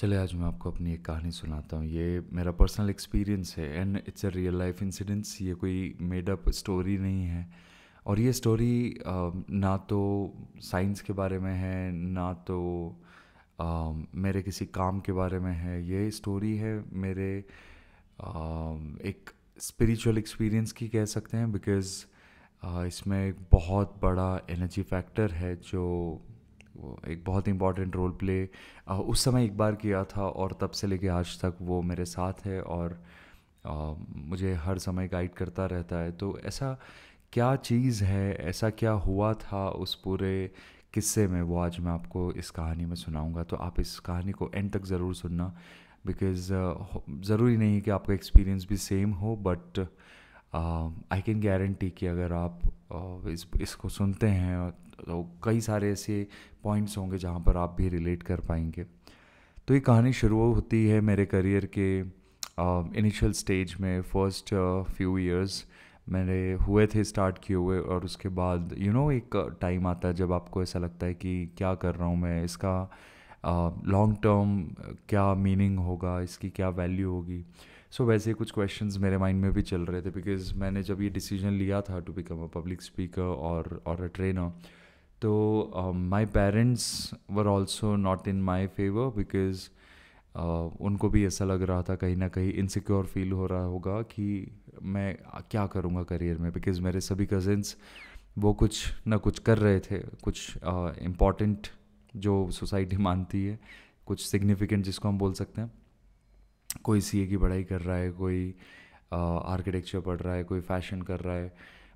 चले आज मैं आपको अपनी एक कहानी सुनाता हूँ ये मेरा पर्सनल एक्सपीरियंस है and it's a real life incidents ये कोई मेड अप स्टोरी नहीं है और ये स्टोरी ना तो साइंस के बारे में है ना तो मेरे किसी काम के बारे में है ये स्टोरी है मेरे एक स्पिरिचुअल एक्सपीरियंस की कह सकते हैं बिकॉज़ इसमें एक बहुत बड़ा एनर्जी फैक्टर है जो वो एक बहुत इम्पॉर्टेंट रोल प्ले उस समय एक बार किया था और तब से लेके आज तक वो मेरे साथ है और आ, मुझे हर समय गाइड करता रहता है तो ऐसा क्या चीज़ है ऐसा क्या हुआ था उस पूरे किस्से में वो आज मैं आपको इस कहानी में सुनाऊंगा तो आप इस कहानी को एंड तक ज़रूर सुनना बिकॉज़ ज़रूरी नहीं कि आपका एक्सपीरियंस भी सेम हो बट आई कैन गारंटी कि अगर आप uh, इस इसको सुनते हैं तो कई सारे ऐसे पॉइंट्स होंगे जहाँ पर आप भी रिलेट कर पाएंगे तो ये कहानी शुरू होती है मेरे करियर के इनिशियल uh, स्टेज में फर्स्ट फ्यू ईयर्स मेरे हुए थे स्टार्ट किए हुए और उसके बाद यू you नो know, एक टाइम आता है जब आपको ऐसा लगता है कि क्या कर रहा हूँ मैं इसका लॉन्ग uh, टर्म क्या मीनिंग होगा इसकी क्या वैल्यू होगी सो so, वैसे कुछ क्वेश्चंस मेरे माइंड में भी चल रहे थे बिकॉज मैंने जब ये डिसीजन लिया था to become a public speaker और और अ ट्रेनर तो my parents were also not in my favour because उनको भी ऐसा लग रहा था कहीं ना कहीं इनसिक्योर फील हो रहा होगा कि मैं क्या करूँगा करियर में बिकॉज मेरे सभी कज़न्स वो कुछ ना कुछ कर रहे थे कुछ इम्पॉर्टेंट uh, जो सोसाइटी मानती है कुछ सिग्निफिकेंट जिसको हम बोल सकते हैं कोई सीए की पढ़ाई कर रहा है कोई आर्किटेक्चर uh, पढ़ रहा है कोई फैशन कर रहा है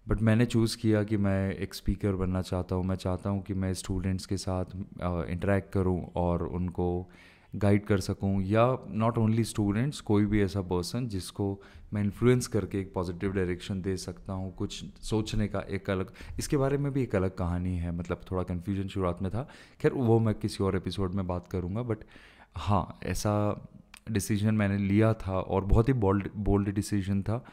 बट मैंने चूज़ किया कि मैं एक स्पीकर बनना चाहता हूँ मैं चाहता हूँ कि मैं स्टूडेंट्स के साथ इंटरेक्ट uh, करूँ और उनको गाइड कर सकूँ या नॉट ओनली स्टूडेंट्स कोई भी ऐसा पर्सन जिसको मैं इन्फ्लुएंस करके एक पॉजिटिव डायरेक्शन दे सकता हूँ कुछ सोचने का एक अलग इसके बारे में भी एक अलग कहानी है मतलब थोड़ा कन्फ्यूजन शुरुआत में था खैर वो मैं किसी और एपिसोड में बात करूँगा बट हाँ ऐसा डिसीजन मैंने लिया था और बहुत ही बोल्ड बोल्ड डिसीजन था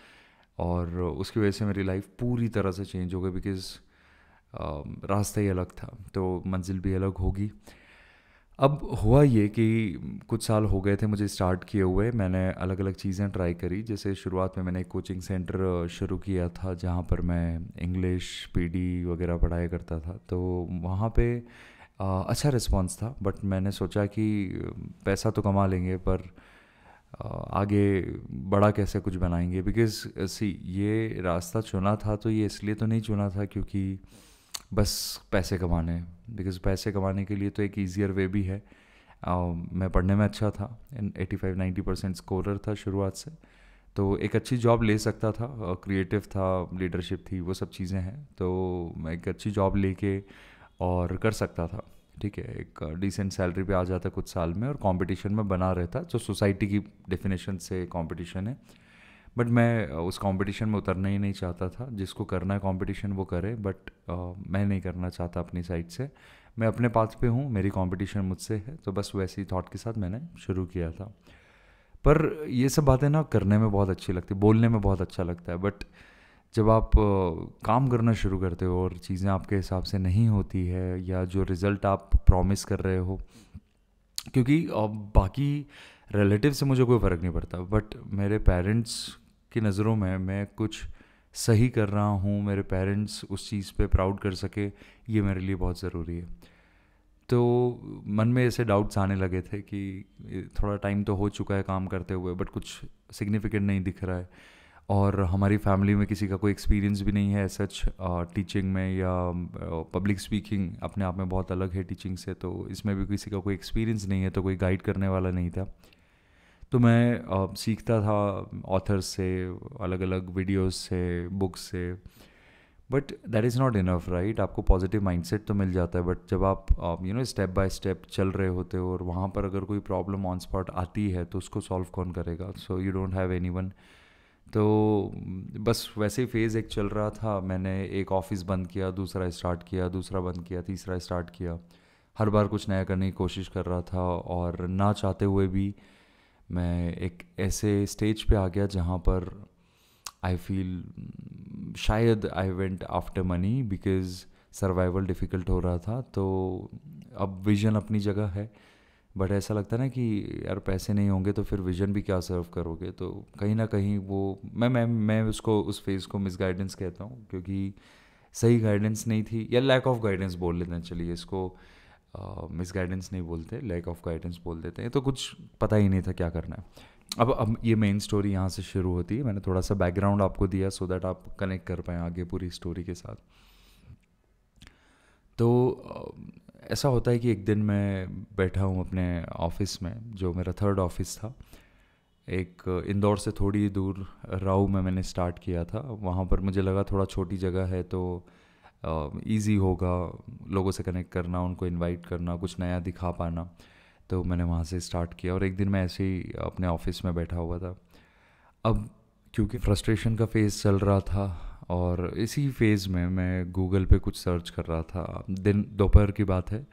और उसकी वजह से मेरी लाइफ पूरी तरह से चेंज हो गई बिकॉज um, रास्ता ही अलग था तो मंजिल भी अलग होगी अब हुआ ये कि कुछ साल हो गए थे मुझे स्टार्ट किए हुए मैंने अलग अलग चीज़ें ट्राई करी जैसे शुरुआत में मैंने एक कोचिंग सेंटर uh, शुरू किया था जहाँ पर मैं इंग्लिश पी वगैरह पढ़ाया करता था तो वहाँ पे uh, अच्छा रिस्पांस था बट मैंने सोचा कि uh, पैसा तो कमा लेंगे पर आगे बड़ा कैसे कुछ बनाएंगे बिकॉज सी ये रास्ता चुना था तो ये इसलिए तो नहीं चुना था क्योंकि बस पैसे कमाने बिकॉज पैसे कमाने के लिए तो एक ईजियर वे भी है uh, मैं पढ़ने में अच्छा था eighty five ninety percent scorer था शुरुआत से तो एक अच्छी जॉब ले सकता था क्रिएटिव था लीडरशिप थी वो सब चीज़ें हैं तो मैं एक अच्छी जॉब लेके और कर सकता था ठीक है एक डिसेंट सैलरी पे आ जाता कुछ साल में और कंपटीशन में बना रहता जो सोसाइटी की डेफिनेशन से कंपटीशन है बट मैं उस कंपटीशन में उतरना ही नहीं चाहता था जिसको करना है कंपटीशन वो करे बट मैं नहीं करना चाहता अपनी साइड से मैं अपने पाथ पे हूँ मेरी कंपटीशन मुझसे है तो बस वैसी थॉट के साथ मैंने शुरू किया था पर ये सब बातें ना करने में बहुत अच्छी लगती बोलने में बहुत अच्छा लगता है बट जब आप काम करना शुरू करते हो और चीज़ें आपके हिसाब से नहीं होती है या जो रिज़ल्ट आप प्रॉमिस कर रहे हो क्योंकि बाकी रिलेटिव से मुझे कोई फ़र्क नहीं पड़ता बट मेरे पेरेंट्स की नज़रों में मैं कुछ सही कर रहा हूँ मेरे पेरेंट्स उस चीज़ पे प्राउड कर सके ये मेरे लिए बहुत ज़रूरी है तो मन में ऐसे डाउट्स आने लगे थे कि थोड़ा टाइम तो हो चुका है काम करते हुए बट कुछ सिग्निफिकेंट नहीं दिख रहा है और हमारी फैमिली में किसी का कोई एक्सपीरियंस भी नहीं है सच टीचिंग uh, में या पब्लिक uh, स्पीकिंग अपने आप में बहुत अलग है टीचिंग से तो इसमें भी किसी का कोई एक्सपीरियंस नहीं है तो कोई गाइड करने वाला नहीं था तो मैं uh, सीखता था ऑथर्स से अलग अलग वीडियोस से बुक्स से but that is not enough right आपको पॉजिटिव माइंडसेट तो मिल जाता है बट जब आप you know step by step चल रहे होते हो और वहाँ पर अगर कोई प्रॉब्लम ऑन स्पॉट आती है तो उसको सॉल्व कौन करेगा so you don't have anyone तो बस वैसे ही फेज़ एक चल रहा था मैंने एक ऑफिस बंद किया दूसरा स्टार्ट किया दूसरा बंद किया तीसरा स्टार्ट किया हर बार कुछ नया करने की कोशिश कर रहा था और ना चाहते हुए भी मैं एक ऐसे स्टेज पे आ गया जहाँ पर आई फील शायद I went after money because survival difficult हो रहा था तो अब विजन अपनी जगह है बट ऐसा लगता है ना कि यार पैसे नहीं होंगे तो फिर विजन भी क्या सर्व करोगे तो कहीं ना कहीं वो मैं मैं मैं उसको उस फेज़ को मिस गाइडेंस कहता हूँ क्योंकि सही गाइडेंस नहीं थी या लैक ऑफ गाइडेंस बोल लेते हैं चलिए इसको मिस गाइडेंस नहीं बोलते लैक ऑफ गाइडेंस बोल देते हैं तो कुछ पता ही नहीं था क्या करना है अब अब ये मेन स्टोरी यहाँ से शुरू होती है मैंने थोड़ा सा बैकग्राउंड आपको दिया सो दैट आप कनेक्ट कर पाएँ आगे पूरी स्टोरी के साथ तो ऐसा होता है कि एक दिन मैं बैठा हूँ अपने ऑफिस में जो मेरा थर्ड ऑफिस था एक इंदौर से थोड़ी दूर राऊ में मैंने स्टार्ट किया था वहाँ पर मुझे लगा थोड़ा छोटी जगह है तो ईज़ी होगा लोगों से कनेक्ट करना उनको इनवाइट करना कुछ नया दिखा पाना तो मैंने वहाँ से स्टार्ट किया और एक दिन मैं ऐसे ही अपने ऑफिस में बैठा हुआ था अब क्योंकि फ्रस्ट्रेशन का फेज़ चल रहा था और इसी फेज़ में मैं गूगल पे कुछ सर्च कर रहा था दिन दोपहर की बात है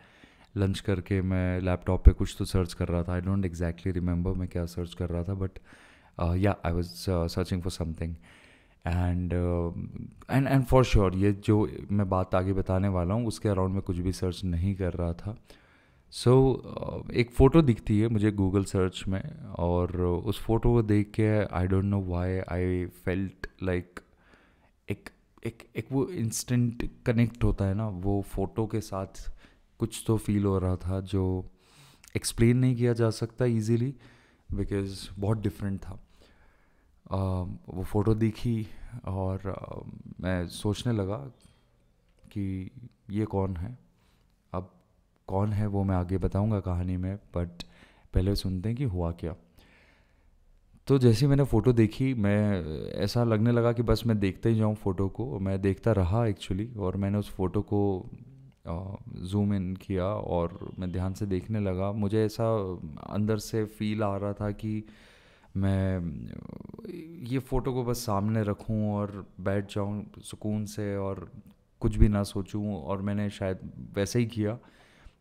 लंच करके मैं लैपटॉप पे कुछ तो सर्च कर रहा था आई डोंट एग्जैक्टली रिमेंबर मैं क्या सर्च कर रहा था बट या I was searching for something and and and for sure ये जो मैं बात आगे बताने वाला हूँ उसके अराउंड मैं कुछ भी सर्च नहीं कर रहा था सो so, uh, एक फ़ोटो दिखती है मुझे गूगल सर्च में और उस फोटो को देख के I don't know why I felt like एक एक एक वो इंस्टेंट कनेक्ट होता है ना वो फ़ोटो के साथ कुछ तो फील हो रहा था जो एक्सप्लेन नहीं किया जा सकता इजीली बिकॉज बहुत डिफरेंट था आ, वो फ़ोटो देखी और आ, मैं सोचने लगा कि ये कौन है अब कौन है वो मैं आगे बताऊंगा कहानी में बट पहले सुनते हैं कि हुआ क्या तो जैसे मैंने फ़ोटो देखी मैं ऐसा लगने लगा कि बस मैं देखते ही जाऊँ फ़ोटो को मैं देखता रहा एक्चुअली और मैंने उस फ़ोटो को जूम इन किया और मैं ध्यान से देखने लगा मुझे ऐसा अंदर से फील आ रहा था कि मैं ये फ़ोटो को बस सामने रखूं और बैठ जाऊं सुकून से और कुछ भी ना सोचूं और मैंने शायद वैसे ही किया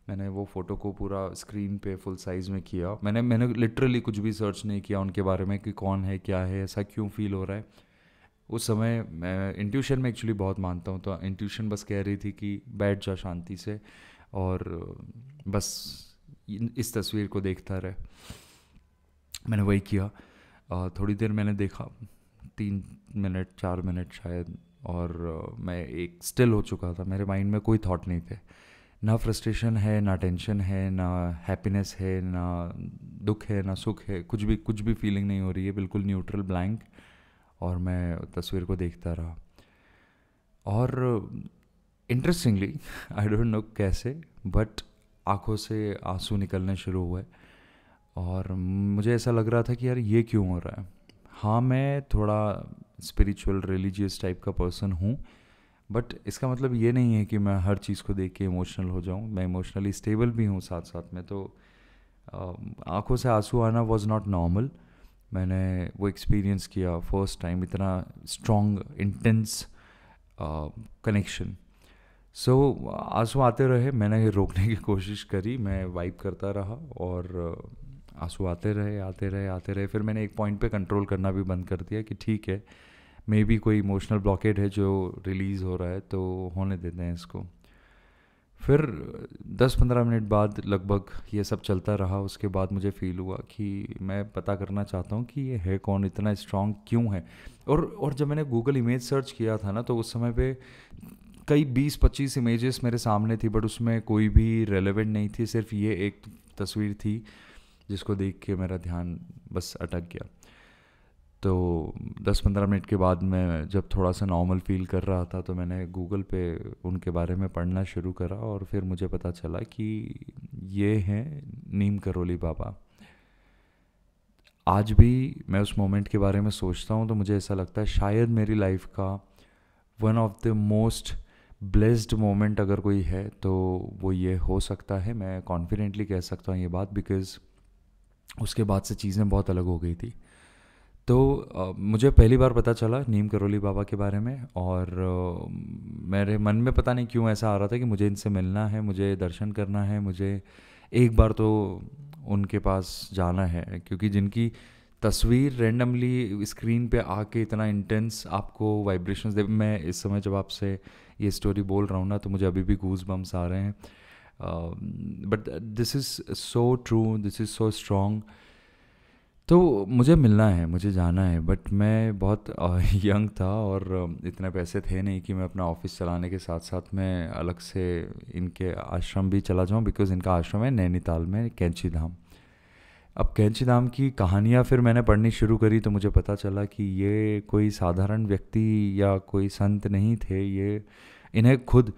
मैंने वो फ़ोटो को पूरा स्क्रीन पे फुल साइज़ में किया मैंने मैंने लिटरली कुछ भी सर्च नहीं किया उनके बारे में कि कौन है क्या है ऐसा क्यों फील हो रहा है उस समय मैं इंट्यूशन में एक्चुअली बहुत मानता हूँ तो इंट्यूशन बस कह रही थी कि बैठ जा शांति से और बस इस तस्वीर को देखता रहे मैंने वही किया थोड़ी देर मैंने देखा तीन मिनट चार मिनट शायद और मैं एक स्टिल हो चुका था मेरे माइंड में कोई थॉट नहीं थे ना फ्रस्ट्रेशन है ना टेंशन है ना हैप्पीनेस है ना दुख है ना सुख है कुछ भी कुछ भी फीलिंग नहीं हो रही है बिल्कुल न्यूट्रल ब्लैंक और मैं तस्वीर को देखता रहा और इंटरेस्टिंगली आई डोंट नो कैसे बट आंखों से आंसू निकलने शुरू हुए और मुझे ऐसा लग रहा था कि यार ये क्यों हो रहा है हाँ मैं थोड़ा स्पिरिचुअल रिलीजियस टाइप का पर्सन हूँ बट इसका मतलब ये नहीं है कि मैं हर चीज़ को देख के इमोशनल हो जाऊँ मैं इमोशनली स्टेबल भी हूँ साथ साथ में तो आंखों से आंसू आना वॉज नॉट नॉर्मल मैंने वो एक्सपीरियंस किया फर्स्ट टाइम इतना स्ट्रॉन्ग इंटेंस कनेक्शन सो आंसू आते रहे मैंने रोकने की कोशिश करी मैं वाइप करता रहा और आंसू आते रहे आते रहे आते रहे फिर मैंने एक पॉइंट पे कंट्रोल करना भी बंद कर दिया कि ठीक है मे बी कोई इमोशनल ब्लॉकेट है जो रिलीज़ हो रहा है तो होने देते हैं इसको फिर 10-15 मिनट बाद लगभग ये सब चलता रहा उसके बाद मुझे फील हुआ कि मैं पता करना चाहता हूँ कि ये है कौन इतना स्ट्रांग क्यों है और और जब मैंने गूगल इमेज सर्च किया था ना तो उस समय पे कई 20-25 इमेजेस मेरे सामने थी बट उसमें कोई भी रेलेवेंट नहीं थी सिर्फ ये एक तस्वीर थी जिसको देख के मेरा ध्यान बस अटक गया तो 10-15 मिनट के बाद मैं जब थोड़ा सा नॉर्मल फील कर रहा था तो मैंने गूगल पे उनके बारे में पढ़ना शुरू करा और फिर मुझे पता चला कि ये हैं नीम करोली बाबा आज भी मैं उस मोमेंट के बारे में सोचता हूँ तो मुझे ऐसा लगता है शायद मेरी लाइफ का one of the most blessed moment अगर कोई है तो वो ये हो सकता है मैं कॉन्फिडेंटली कह सकता हूँ ये बात बिकॉज़ उसके बाद से चीज़ें बहुत अलग हो गई थी तो मुझे पहली बार पता चला नीम करोली बाबा के बारे में और मेरे मन में पता नहीं क्यों ऐसा आ रहा था कि मुझे इनसे मिलना है मुझे दर्शन करना है मुझे एक बार तो उनके पास जाना है क्योंकि जिनकी तस्वीर रेंडमली स्क्रीन पे आके इतना इंटेंस आपको वाइब्रेशंस दे मैं इस समय जब आपसे ये स्टोरी बोल रहा हूँ ना तो मुझे अभी भी गूज बम्स आ रहे हैं but this is so true this is so strong तो मुझे मिलना है मुझे जाना है बट मैं बहुत यंग था और इतने पैसे थे नहीं कि मैं अपना ऑफिस चलाने के साथ साथ मैं अलग से इनके आश्रम भी चला जाऊं बिकॉज़ इनका आश्रम है नैनीताल में कैंची धाम अब कैंची धाम की कहानियाँ फिर मैंने पढ़नी शुरू करी तो मुझे पता चला कि ये कोई साधारण व्यक्ति या कोई संत नहीं थे ये इन्हें खुद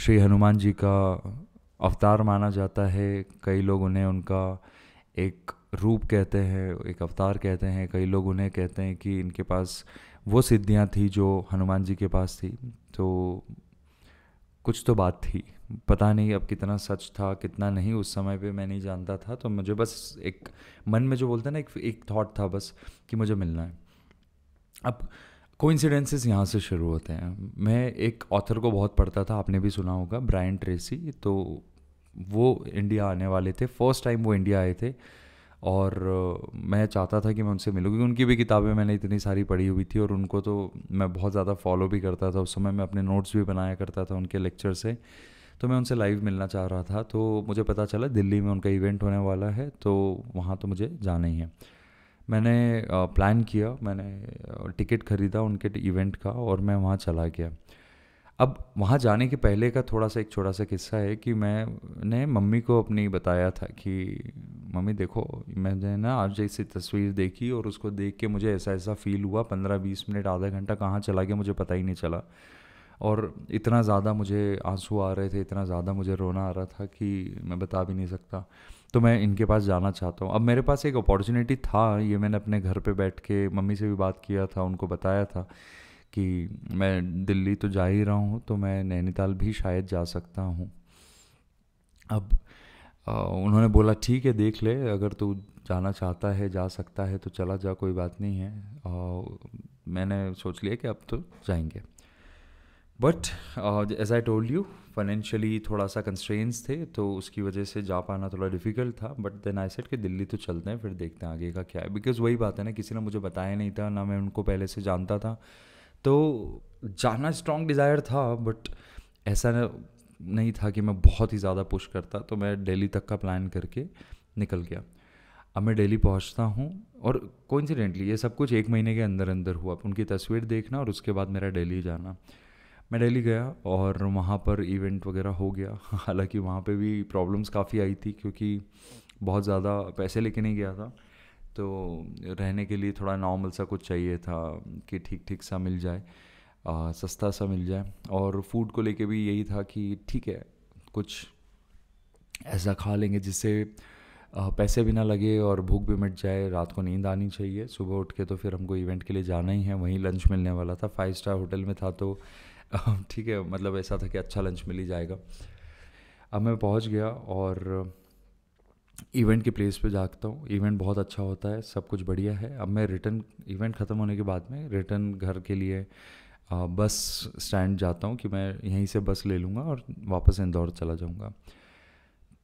श्री हनुमान जी का अवतार माना जाता है कई लोग उन्हें उनका एक रूप कहते हैं एक अवतार कहते हैं कई लोग उन्हें कहते हैं कि इनके पास वो सिद्धियाँ थी जो हनुमान जी के पास थी तो कुछ तो बात थी पता नहीं अब कितना सच था कितना नहीं उस समय पे मैं नहीं जानता था तो मुझे बस एक मन में जो बोलते हैं ना एक एक थॉट था बस कि मुझे मिलना है अब कोइंसिडेंसेस यहाँ से शुरू होते हैं मैं एक ऑथर को बहुत पढ़ता था आपने भी सुना होगा ब्रायन ट्रेसी तो वो इंडिया आने वाले थे फर्स्ट टाइम वो इंडिया आए थे और मैं चाहता था कि मैं उनसे मिलूँ क्योंकि उनकी भी किताबें मैंने इतनी सारी पढ़ी हुई थी और उनको तो मैं बहुत ज़्यादा फॉलो भी करता था उस समय मैं अपने नोट्स भी बनाया करता था उनके लेक्चर से तो मैं उनसे लाइव मिलना चाह रहा था तो मुझे पता चला दिल्ली में उनका इवेंट होने वाला है तो वहाँ तो मुझे जाना ही है मैंने प्लान किया मैंने टिकट ख़रीदा उनके इवेंट का और मैं वहाँ चला गया अब वहाँ जाने के पहले का थोड़ा सा एक छोटा सा किस्सा है कि मैंने मम्मी को अपनी बताया था कि मम्मी देखो मैंने ना आज जैसी तस्वीर देखी और उसको देख के मुझे ऐसा ऐसा फील हुआ पंद्रह बीस मिनट आधा घंटा कहाँ चला गया मुझे पता ही नहीं चला और इतना ज़्यादा मुझे आंसू आ रहे थे इतना ज़्यादा मुझे रोना आ रहा था कि मैं बता भी नहीं सकता तो मैं इनके पास जाना चाहता हूँ अब मेरे पास एक अपॉर्चुनिटी था ये मैंने अपने घर पे बैठ के मम्मी से भी बात किया था उनको बताया था कि मैं दिल्ली तो जा ही रहा हूँ तो मैं नैनीताल भी शायद जा सकता हूँ अब आ, उन्होंने बोला ठीक है देख ले अगर तू जाना चाहता है जा सकता है तो चला जा कोई बात नहीं है आ, मैंने सोच लिया कि अब तो जाएंगे but as I told you financially थोड़ा सा कंस्ट्रेंस थे तो उसकी वजह से जा पाना थोड़ा डिफिकल्ट था बट देन आई सेट कि दिल्ली तो चलते हैं फिर देखते हैं आगे का क्या है बिकॉज़ वही बात है ना किसी ने मुझे बताया नहीं था ना मैं उनको पहले से जानता था तो जाना स्ट्रॉन्ग डिज़ायर था बट ऐसा नहीं था कि मैं बहुत ही ज़्यादा पुश करता तो मैं डेली तक का प्लान करके निकल गया अब मैं डेली पहुंचता हूं और कोइंसिडेंटली ये सब कुछ एक महीने के अंदर अंदर हुआ उनकी तस्वीर देखना और उसके बाद मेरा डेली जाना मैं डेली गया और वहाँ पर इवेंट वगैरह हो गया हालांकि वहाँ पे भी प्रॉब्लम्स काफ़ी आई थी क्योंकि बहुत ज़्यादा पैसे लेके नहीं गया था तो रहने के लिए थोड़ा नॉर्मल सा कुछ चाहिए था कि ठीक ठीक सा मिल जाए आ, सस्ता सा मिल जाए और फूड को लेके भी यही था कि ठीक है कुछ ऐसा खा लेंगे जिससे पैसे भी ना लगे और भूख भी मिट जाए रात को नींद आनी चाहिए सुबह उठ के तो फिर हमको इवेंट के लिए जाना ही है वहीं लंच मिलने वाला था फाइव स्टार होटल में था तो ठीक है मतलब ऐसा था कि अच्छा लंच मिल ही जाएगा अब मैं पहुंच गया और इवेंट के प्लेस पे जाता हूँ इवेंट बहुत अच्छा होता है सब कुछ बढ़िया है अब मैं रिटर्न इवेंट ख़त्म होने के बाद में रिटर्न घर के लिए आ, बस स्टैंड जाता हूँ कि मैं यहीं से बस ले लूँगा और वापस इंदौर चला जाऊँगा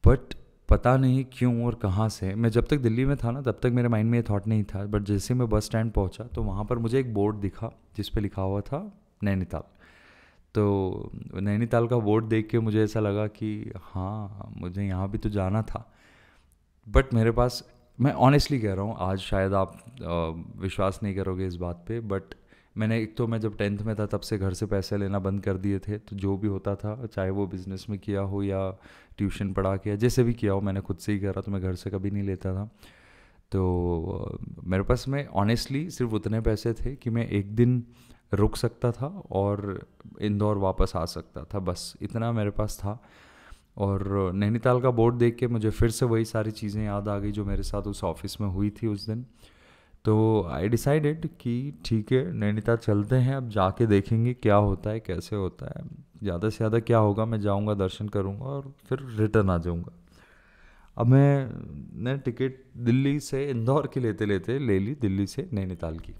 बट पता नहीं क्यों और कहाँ से मैं जब तक दिल्ली में था ना तब तक मेरे माइंड में ये थाट नहीं था बट जैसे मैं बस स्टैंड पहुँचा तो वहाँ पर मुझे एक बोर्ड दिखा जिस पर लिखा हुआ था नैनीताल तो नैनीताल का बोर्ड देख के मुझे ऐसा लगा कि हाँ मुझे यहाँ भी तो जाना था बट मेरे पास मैं ऑनेस्टली कह रहा हूँ आज शायद आप विश्वास नहीं करोगे इस बात पे बट मैंने एक तो मैं जब टेंथ में था तब से घर से पैसे लेना बंद कर दिए थे तो जो भी होता था चाहे वो बिज़नेस में किया हो या ट्यूशन पढ़ा के जैसे भी किया हो मैंने खुद से ही करा तो मैं घर से कभी नहीं लेता था तो मेरे पास में ऑनेस्टली सिर्फ उतने पैसे थे कि मैं एक दिन रुक सकता था और इंदौर वापस आ सकता था बस इतना मेरे पास था और नैनीताल का बोर्ड देख के मुझे फिर से वही सारी चीज़ें याद आ गई जो मेरे साथ उस ऑफिस में हुई थी उस दिन तो आई डिसाइडेड कि ठीक है नैनीताल चलते हैं अब जाके देखेंगे क्या होता है कैसे होता है ज़्यादा से ज़्यादा क्या होगा मैं जाऊँगा दर्शन करूँगा और फिर रिटर्न आ जाऊँगा अब मैं ने टिकट दिल्ली से इंदौर की लेते लेते ले ली दिल्ली से नैनीताल की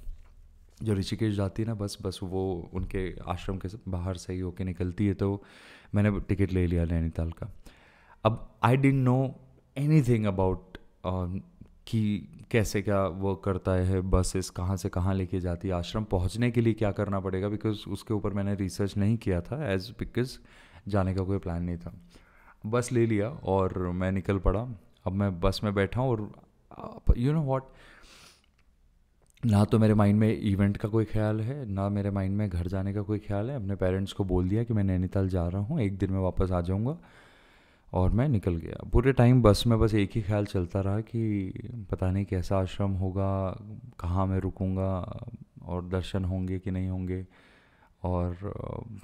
जो ऋषिकेश जाती है ना बस बस वो उनके आश्रम के बाहर से ही होके निकलती है तो मैंने टिकट ले लिया नैनीताल का अब I don't know anything about कि कैसे क्या वर्क करता है बसेस कहाँ से कहाँ लेके जाती है आश्रम पहुँचने के लिए क्या करना पड़ेगा बिकॉज उसके ऊपर मैंने रिसर्च नहीं किया था एज बिकॉज जाने का कोई प्लान नहीं था बस ले लिया और मैं निकल पड़ा अब मैं बस में बैठा और यू नो वॉट ना तो मेरे माइंड में इवेंट का कोई ख्याल है ना मेरे माइंड में घर जाने का कोई ख्याल है अपने पेरेंट्स को बोल दिया कि मैं नैनीताल जा रहा हूँ एक दिन में वापस आ जाऊँगा और मैं निकल गया पूरे टाइम बस में बस एक ही ख्याल चलता रहा कि पता नहीं कैसा आश्रम होगा कहाँ मैं रुकूँगा और दर्शन होंगे कि नहीं होंगे और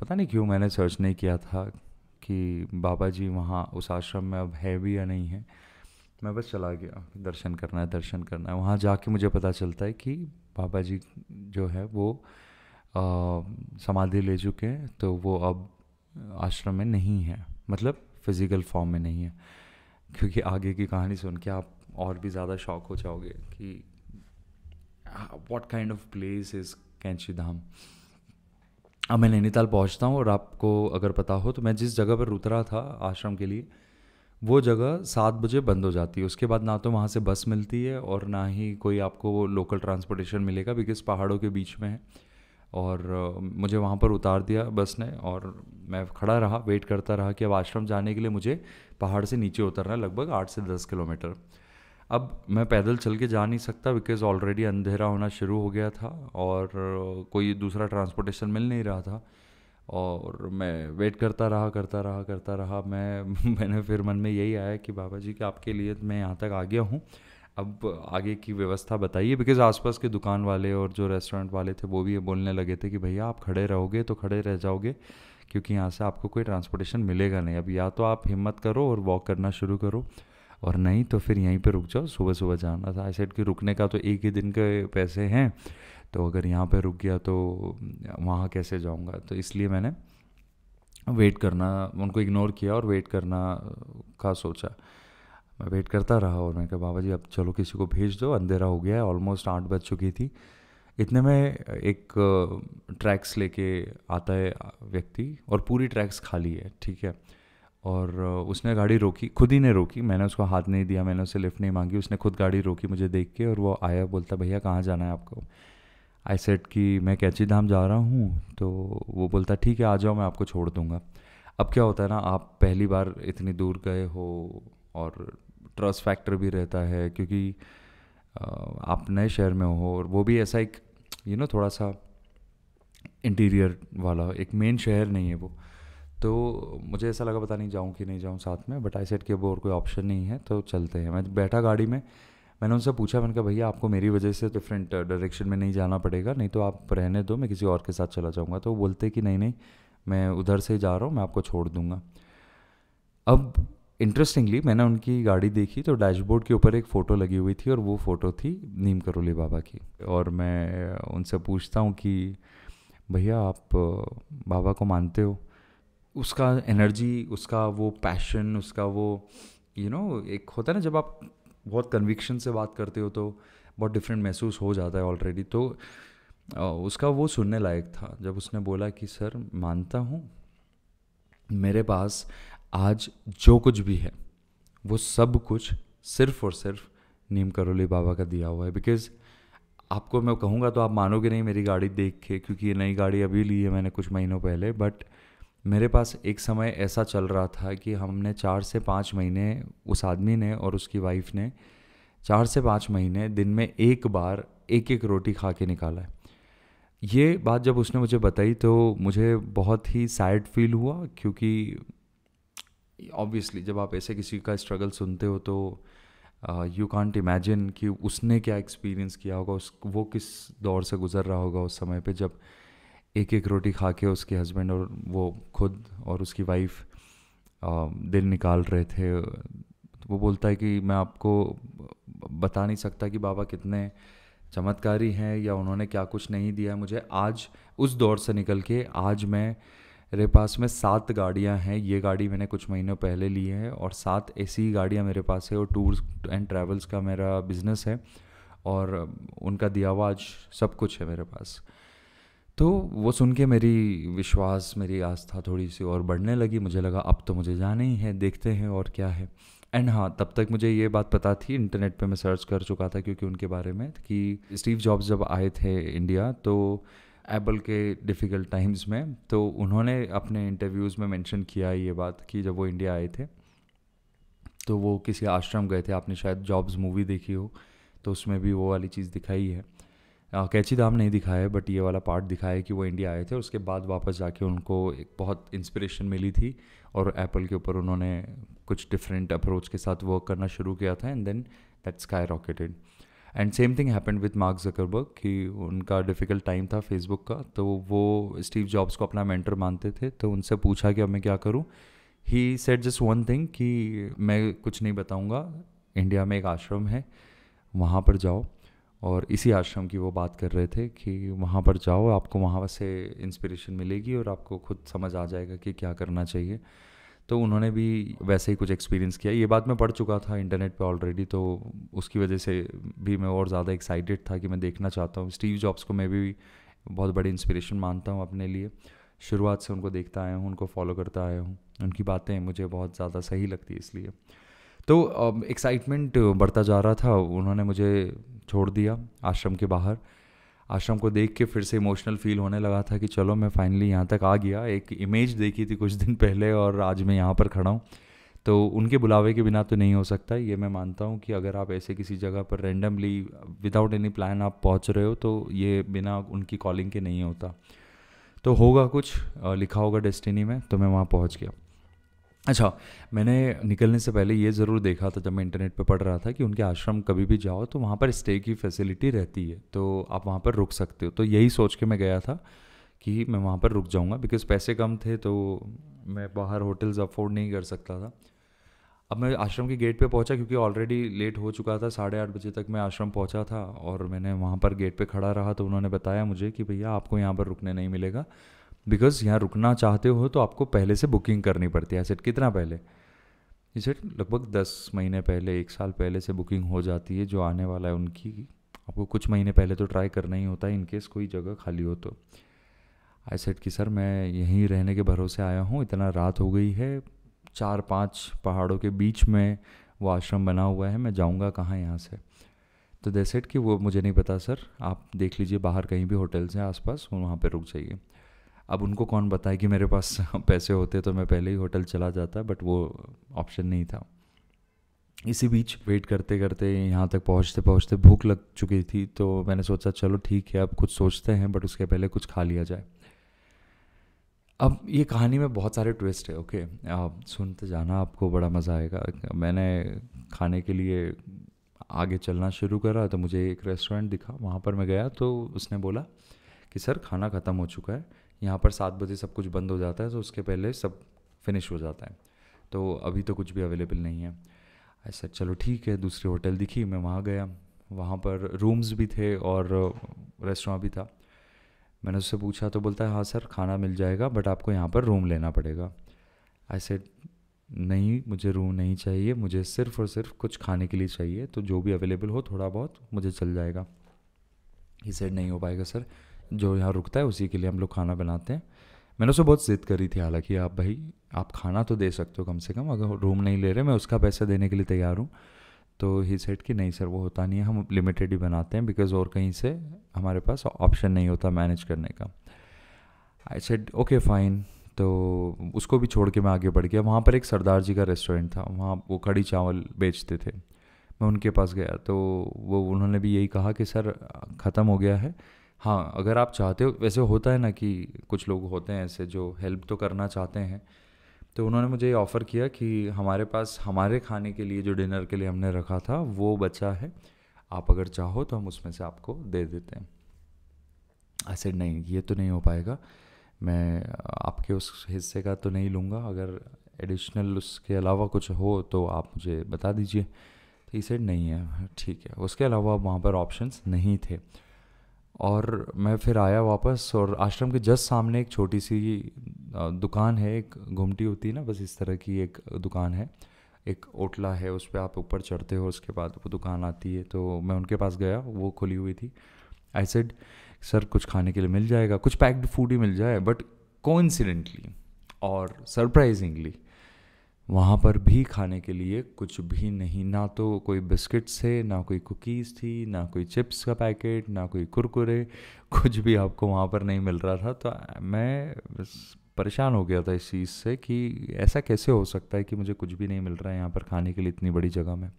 पता नहीं क्यों मैंने सर्च नहीं किया था कि बाबा जी वहाँ उस आश्रम में अब है भी या नहीं है मैं बस चला गया दर्शन करना है दर्शन करना है वहाँ जाके मुझे पता चलता है कि बाबा जी जो है वो समाधि ले चुके हैं तो वो अब आश्रम में नहीं है मतलब फिज़िकल फॉर्म में नहीं है क्योंकि आगे की कहानी सुन के आप और भी ज़्यादा शौक हो जाओगे कि what kind of place is Kainchi Dham अब मैं नैनीताल पहुँचता हूँ और आपको अगर पता हो तो मैं जिस जगह पर उतरा था आश्रम के लिए वो जगह सात बजे बंद हो जाती है उसके बाद ना तो वहाँ से बस मिलती है और ना ही कोई आपको लोकल ट्रांसपोर्टेशन मिलेगा बिकॉज पहाड़ों के बीच में है और मुझे वहाँ पर उतार दिया बस ने और मैं खड़ा रहा वेट करता रहा कि अब आश्रम जाने के लिए मुझे पहाड़ से नीचे उतरना लगभग आठ से दस किलोमीटर अब मैं पैदल चल के जा नहीं सकता बिकॉज़ ऑलरेडी अंधेरा होना शुरू हो गया था और कोई दूसरा ट्रांसपोर्टेशन मिल नहीं रहा था और मैं वेट करता रहा करता रहा करता रहा मैं मैंने फिर मन में यही आया कि बाबा जी कि आपके लिए मैं यहाँ तक आ गया हूँ अब आगे की व्यवस्था बताइए बिकॉज आसपास के दुकान वाले और जो रेस्टोरेंट वाले थे वो भी ये बोलने लगे थे कि भैया आप खड़े रहोगे तो खड़े रह जाओगे क्योंकि यहाँ से आपको कोई ट्रांसपोर्टेशन मिलेगा नहीं अब या तो आप हिम्मत करो और वॉक करना शुरू करो और नहीं तो फिर यहीं पर रुक जाओ सुबह सुबह जाना था आई सेट कि रुकने का तो एक ही दिन के पैसे हैं तो अगर यहाँ पर रुक गया तो वहाँ कैसे जाऊँगा तो इसलिए मैंने वेट करना उनको इग्नोर किया और वेट करना का सोचा मैं वेट करता रहा और मैंने कहा बाबा जी अब चलो किसी को भेज दो अंधेरा हो गया है ऑलमोस्ट आठ बज चुकी थी इतने में एक ट्रैक्स लेके आता है व्यक्ति और पूरी ट्रैक्स खाली है ठीक है और उसने गाड़ी रोकी खुद ही ने रोकी मैंने उसको हाथ नहीं दिया मैंने उसे लिफ्ट नहीं मांगी उसने खुद गाड़ी रोकी मुझे देख के और वो आया बोलता भैया कहाँ जाना है आपको आई सेट कि मैं कैची धाम जा रहा हूँ तो वो बोलता ठीक है आ जाओ मैं आपको छोड़ दूँगा अब क्या होता है ना आप पहली बार इतनी दूर गए हो और ट्रस्ट फैक्टर भी रहता है क्योंकि आप नए शहर में हो और वो भी ऐसा एक यू नो थोड़ा सा इंटीरियर वाला एक मेन शहर नहीं है वो तो मुझे ऐसा लगा पता नहीं जाऊँ कि नहीं जाऊँ साथ में बट आई सेट कि अब और कोई ऑप्शन नहीं है तो चलते हैं मैं बैठा गाड़ी में मैंने उनसे पूछा मैंने कहा भैया आपको मेरी वजह से डिफरेंट डायरेक्शन uh, में नहीं जाना पड़ेगा नहीं तो आप रहने दो मैं किसी और के साथ चला जाऊँगा तो बोलते कि नहीं नहीं मैं उधर से जा रहा हूँ मैं आपको छोड़ दूँगा अब इंटरेस्टिंगली मैंने उनकी गाड़ी देखी तो डैशबोर्ड के ऊपर एक फ़ोटो लगी हुई थी और वो फ़ोटो थी नीम करोली बाबा की और मैं उनसे पूछता हूँ कि भैया आप uh, बाबा को मानते हो उसका एनर्जी उसका वो पैशन उसका वो यू you नो know, एक होता है ना जब आप बहुत कन्विक्शन से बात करते हो तो बहुत डिफरेंट महसूस हो जाता है ऑलरेडी तो उसका वो सुनने लायक था जब उसने बोला कि सर मानता हूँ मेरे पास आज जो कुछ भी है वो सब कुछ सिर्फ और सिर्फ नीम करोली बाबा का दिया हुआ है बिकॉज़ आपको मैं कहूँगा तो आप मानोगे नहीं मेरी गाड़ी देख के क्योंकि ये नई गाड़ी अभी ली है मैंने कुछ महीनों पहले बट मेरे पास एक समय ऐसा चल रहा था कि हमने चार से पाँच महीने उस आदमी ने और उसकी वाइफ ने चार से पाँच महीने दिन में एक बार एक एक रोटी खा के निकाला है ये बात जब उसने मुझे बताई तो मुझे बहुत ही सैड फील हुआ क्योंकि ऑब्वियसली जब आप ऐसे किसी का स्ट्रगल सुनते हो तो यू कॉन्ट इमेजिन कि उसने क्या एक्सपीरियंस किया होगा उस वो किस दौर से गुज़र रहा होगा उस समय पे जब uh, एक एक रोटी खा के उसके हस्बैंड और वो खुद और उसकी वाइफ दिल निकाल रहे थे वो बोलता है कि मैं आपको बता नहीं सकता कि बाबा कितने चमत्कारी हैं या उन्होंने क्या कुछ नहीं दिया है मुझे आज उस दौर से निकल के आज मैं मेरे पास में सात गाड़ियां हैं ये गाड़ी मैंने कुछ महीनों पहले ली है और सात ऐसी गाड़ियां मेरे पास है और टूर्स एंड ट्रैवल्स का मेरा बिज़नेस है और उनका दिया हुआ आज सब कुछ है मेरे पास तो वो सुन के मेरी विश्वास मेरी आस्था थोड़ी सी और बढ़ने लगी मुझे लगा अब तो मुझे जाना ही है देखते हैं और क्या है एंड हाँ तब तक मुझे ये बात पता थी इंटरनेट पे मैं सर्च कर चुका था क्योंकि उनके बारे में कि स्टीव जॉब्स जब आए थे इंडिया तो एप्पल के डिफ़िकल्ट टाइम्स में तो उन्होंने अपने इंटरव्यूज़ में मेंशन किया ये बात कि जब वो इंडिया आए थे तो वो किसी आश्रम गए थे आपने शायद जॉब्स मूवी देखी हो तो उसमें भी वो वाली चीज़ दिखाई है कैची दाम नहीं दिखाया है बट ये वाला पार्ट दिखाया है कि वो इंडिया आए थे उसके बाद वापस जाके उनको एक बहुत इंस्पिरेशन मिली थी और एप्पल के ऊपर उन्होंने कुछ डिफरेंट अप्रोच के साथ वर्क करना शुरू किया था and then that skyrocketed and same thing happened with Mark Zuckerberg कि उनका डिफ़िकल्ट टाइम था फेसबुक का तो वो स्टीव जॉब्स को अपना मेंटर मानते थे तो उनसे पूछा कि अब मैं क्या करूँ he said just one thing कि मैं कुछ नहीं बताऊँगा इंडिया में एक आश्रम है वहाँ पर जाओ और इसी आश्रम की वो बात कर रहे थे कि वहाँ पर जाओ आपको वहाँ से इंस्पिरेशन मिलेगी और आपको खुद समझ आ जाएगा कि क्या करना चाहिए तो उन्होंने भी वैसे ही कुछ एक्सपीरियंस किया ये बात मैं पढ़ चुका था इंटरनेट पे ऑलरेडी तो उसकी वजह से भी मैं और ज़्यादा एक्साइटेड था कि मैं देखना चाहता हूँ स्टीव जॉब्स को मैं भी बहुत बड़ी इंस्पिरेशन मानता हूँ अपने लिए शुरुआत से उनको देखता आया हूँ उनको फॉलो करता आया हूँ उनकी बातें मुझे बहुत ज़्यादा सही लगती है इसलिए तो एक्साइटमेंट बढ़ता जा रहा था उन्होंने मुझे छोड़ दिया आश्रम के बाहर आश्रम को देख के फिर से इमोशनल फील होने लगा था कि चलो मैं फाइनली यहाँ तक आ गया एक इमेज देखी थी कुछ दिन पहले और आज मैं यहाँ पर खड़ा हूँ तो उनके बुलावे के बिना तो नहीं हो सकता ये मैं मानता हूँ कि अगर आप ऐसे किसी जगह पर रेंडमली विदाउट एनी प्लान आप पहुँच रहे हो तो ये बिना उनकी कॉलिंग के नहीं होता तो होगा कुछ लिखा होगा डेस्टिनी में तो मैं वहाँ पहुँच गया अच्छा मैंने निकलने से पहले ये ज़रूर देखा था जब मैं इंटरनेट पे पढ़ रहा था कि उनके आश्रम कभी भी जाओ तो वहाँ पर स्टे की फैसिलिटी रहती है तो आप वहाँ पर रुक सकते हो तो यही सोच के मैं गया था कि मैं वहाँ पर रुक जाऊँगा बिकॉज़ पैसे कम थे तो मैं बाहर होटल्स अफोर्ड नहीं कर सकता था अब मैं आश्रम के गेट पे पहुंचा क्योंकि ऑलरेडी लेट हो चुका था साढ़े आठ बजे तक मैं आश्रम पहुंचा था और मैंने वहाँ पर गेट पे खड़ा रहा तो उन्होंने बताया मुझे कि भैया आपको यहाँ पर रुकने नहीं मिलेगा बिकॉज यहाँ रुकना चाहते हो तो आपको पहले से बुकिंग करनी पड़ती है सेट कितना पहले इसे लगभग दस महीने पहले एक साल पहले से बुकिंग हो जाती है जो आने वाला है उनकी आपको कुछ महीने पहले तो ट्राई करना ही होता है इनकेस कोई जगह खाली हो तो आई सेट कि सर मैं यहीं रहने के भरोसे आया हूँ इतना रात हो गई है चार पांच पहाड़ों के बीच में वो आश्रम बना हुआ है मैं जाऊँगा कहाँ यहाँ से तो दे सेट कि वो मुझे नहीं पता सर आप देख लीजिए बाहर कहीं भी होटल्स हैं आसपास वहाँ पर रुक जाइए अब उनको कौन बताए कि मेरे पास पैसे होते तो मैं पहले ही होटल चला जाता बट वो ऑप्शन नहीं था इसी बीच वेट करते करते यहाँ तक पहुँचते पहुँचते भूख लग चुकी थी तो मैंने सोचा चलो ठीक है अब कुछ सोचते हैं बट उसके पहले कुछ खा लिया जाए अब ये कहानी में बहुत सारे ट्विस्ट है ओके आप सुनते जाना आपको बड़ा मज़ा आएगा मैंने खाने के लिए आगे चलना शुरू करा तो मुझे एक रेस्टोरेंट दिखा वहाँ पर मैं गया तो उसने बोला कि सर खाना ख़त्म हो चुका है यहाँ पर सात बजे सब कुछ बंद हो जाता है तो उसके पहले सब फिनिश हो जाता है तो अभी तो कुछ भी अवेलेबल नहीं है ऐसा चलो ठीक है दूसरी होटल दिखी मैं वहाँ गया वहाँ पर रूम्स भी थे और रेस्टोरेंट भी था मैंने उससे पूछा तो बोलता है हाँ सर खाना मिल जाएगा बट आपको यहाँ पर रूम लेना पड़ेगा ऐसे नहीं मुझे रूम नहीं चाहिए मुझे सिर्फ़ और सिर्फ कुछ खाने के लिए चाहिए तो जो भी अवेलेबल हो थोड़ा बहुत मुझे चल जाएगा ये सेट नहीं हो पाएगा सर जो यहाँ रुकता है उसी के लिए हम लोग खाना बनाते हैं मैंने उसे बहुत ज़िद करी थी हालांकि आप भाई आप खाना तो दे सकते हो कम से कम अगर रूम नहीं ले रहे मैं उसका पैसा देने के लिए तैयार हूँ तो ही सेट कि नहीं सर वो होता नहीं है हम लिमिटेड ही बनाते हैं बिकॉज और कहीं से हमारे पास ऑप्शन नहीं होता मैनेज करने का आई सेड ओके फाइन तो उसको भी छोड़ के मैं आगे बढ़ गया वहाँ पर एक सरदार जी का रेस्टोरेंट था वहाँ वो कड़ी चावल बेचते थे मैं उनके पास गया तो वो उन्होंने भी यही कहा कि सर ख़त्म हो गया है हाँ अगर आप चाहते हो वैसे होता है ना कि कुछ लोग होते हैं ऐसे जो हेल्प तो करना चाहते हैं तो उन्होंने मुझे ये ऑफ़र किया कि हमारे पास हमारे खाने के लिए जो डिनर के लिए हमने रखा था वो बचा है आप अगर चाहो तो हम उसमें से आपको दे देते हैं ऐसे नहीं ये तो नहीं हो पाएगा मैं आपके उस हिस्से का तो नहीं लूँगा अगर एडिशनल उसके अलावा कुछ हो तो आप मुझे बता दीजिए तो ये सेट नहीं है ठीक है उसके अलावा वहाँ पर ऑप्शंस नहीं थे और मैं फिर आया वापस और आश्रम के जस्ट सामने एक छोटी सी दुकान है एक घुमटी होती है ना बस इस तरह की एक दुकान है एक ओटला है उस पर आप ऊपर चढ़ते हो उसके बाद वो दुकान आती है तो मैं उनके पास गया वो खुली हुई थी आई सेड सर कुछ खाने के लिए मिल जाएगा कुछ पैक्ड फूड ही मिल जाए बट कोइंसिडेंटली और सरप्राइजिंगली वहाँ पर भी खाने के लिए कुछ भी नहीं ना तो कोई बिस्किट्स थे ना कोई कुकीज़ थी ना कोई चिप्स का पैकेट ना कोई कुरकुरे कुछ भी आपको वहाँ पर नहीं मिल रहा था तो मैं परेशान हो गया था इस चीज़ से कि ऐसा कैसे हो सकता है कि मुझे कुछ भी नहीं मिल रहा है यहाँ पर खाने के लिए इतनी बड़ी जगह में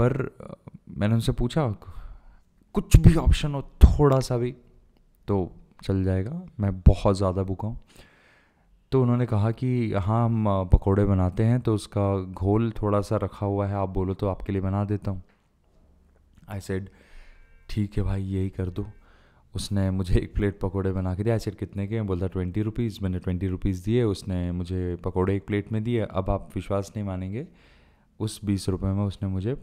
पर मैंने उनसे पूछा कुछ भी ऑप्शन हो थोड़ा सा भी तो चल जाएगा मैं बहुत ज़्यादा भूखा हूँ तो उन्होंने कहा कि हाँ हम पकौड़े बनाते हैं तो उसका घोल थोड़ा सा रखा हुआ है आप बोलो तो आपके लिए बना देता हूँ आई सेड ठीक है भाई यही कर दो उसने मुझे एक प्लेट पकोड़े बना के दिया आई सेड कितने के बोलता ट्वेंटी रुपीज़ मैंने ट्वेंटी रुपीज़ दिए उसने मुझे पकोड़े एक प्लेट में दिए अब आप विश्वास नहीं मानेंगे उस बीस रुपये में उसने मुझे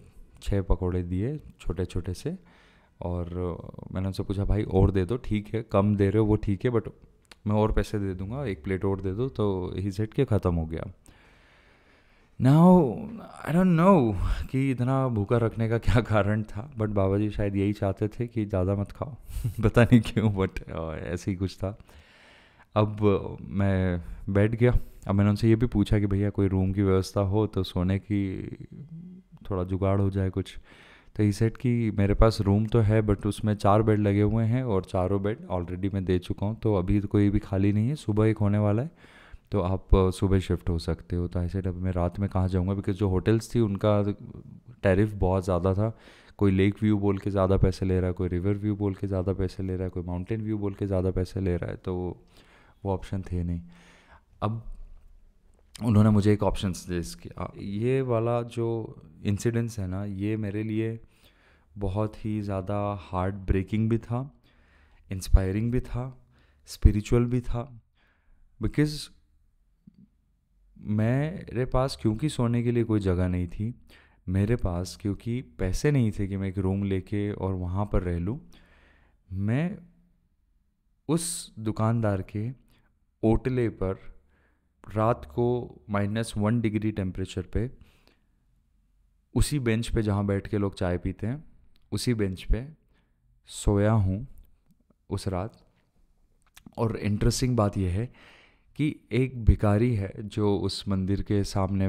छः पकोड़े दिए छोटे छोटे से और मैंने उनसे पूछा भाई और दे दो ठीक है कम दे रहे हो वो ठीक है बट मैं और पैसे दे दूंगा एक प्लेट और दे दो तो ही सेट के ख़त्म हो गया नाउ आई डोंट नो कि इतना भूखा रखने का क्या कारण था बट बाबा जी शायद यही चाहते थे कि ज़्यादा मत खाओ पता नहीं क्यों बट ऐसे ही कुछ था अब मैं बैठ गया अब मैंने उनसे ये भी पूछा कि भैया कोई रूम की व्यवस्था हो तो सोने की थोड़ा जुगाड़ हो जाए कुछ तो ही सेट कि मेरे पास रूम तो है बट उसमें चार बेड लगे हुए हैं और चारों बेड ऑलरेडी मैं दे चुका हूँ तो अभी तो कोई भी खाली नहीं है सुबह एक होने वाला है तो आप सुबह शिफ्ट हो सकते हो तो आई सेट अब मैं रात में कहाँ जाऊँगा बिकॉज जो होटल्स थी उनका टैरिफ बहुत ज़्यादा था कोई लेक व्यू बोल के ज़्यादा पैसे ले रहा है कोई रिवर व्यू बोल के ज़्यादा पैसे ले रहा है कोई माउंटेन व्यू बोल के ज़्यादा पैसे ले रहा है तो वो ऑप्शन थे नहीं अब उन्होंने मुझे एक ऑप्शन सजेस्ट किया हाँ। ये वाला जो इंसिडेंस है ना ये मेरे लिए बहुत ही ज़्यादा हार्ड ब्रेकिंग भी था इंस्पायरिंग भी था स्पिरिचुअल भी था बिकॉज़ मेरे पास क्योंकि सोने के लिए कोई जगह नहीं थी मेरे पास क्योंकि पैसे नहीं थे कि मैं एक रूम लेके और वहाँ पर रह लूँ मैं उस दुकानदार के ओटले पर रात को माइनस वन डिग्री टेम्परेचर पे उसी बेंच पे जहाँ बैठ के लोग चाय पीते हैं उसी बेंच पे सोया हूँ उस रात और इंटरेस्टिंग बात यह है कि एक भिकारी है जो उस मंदिर के सामने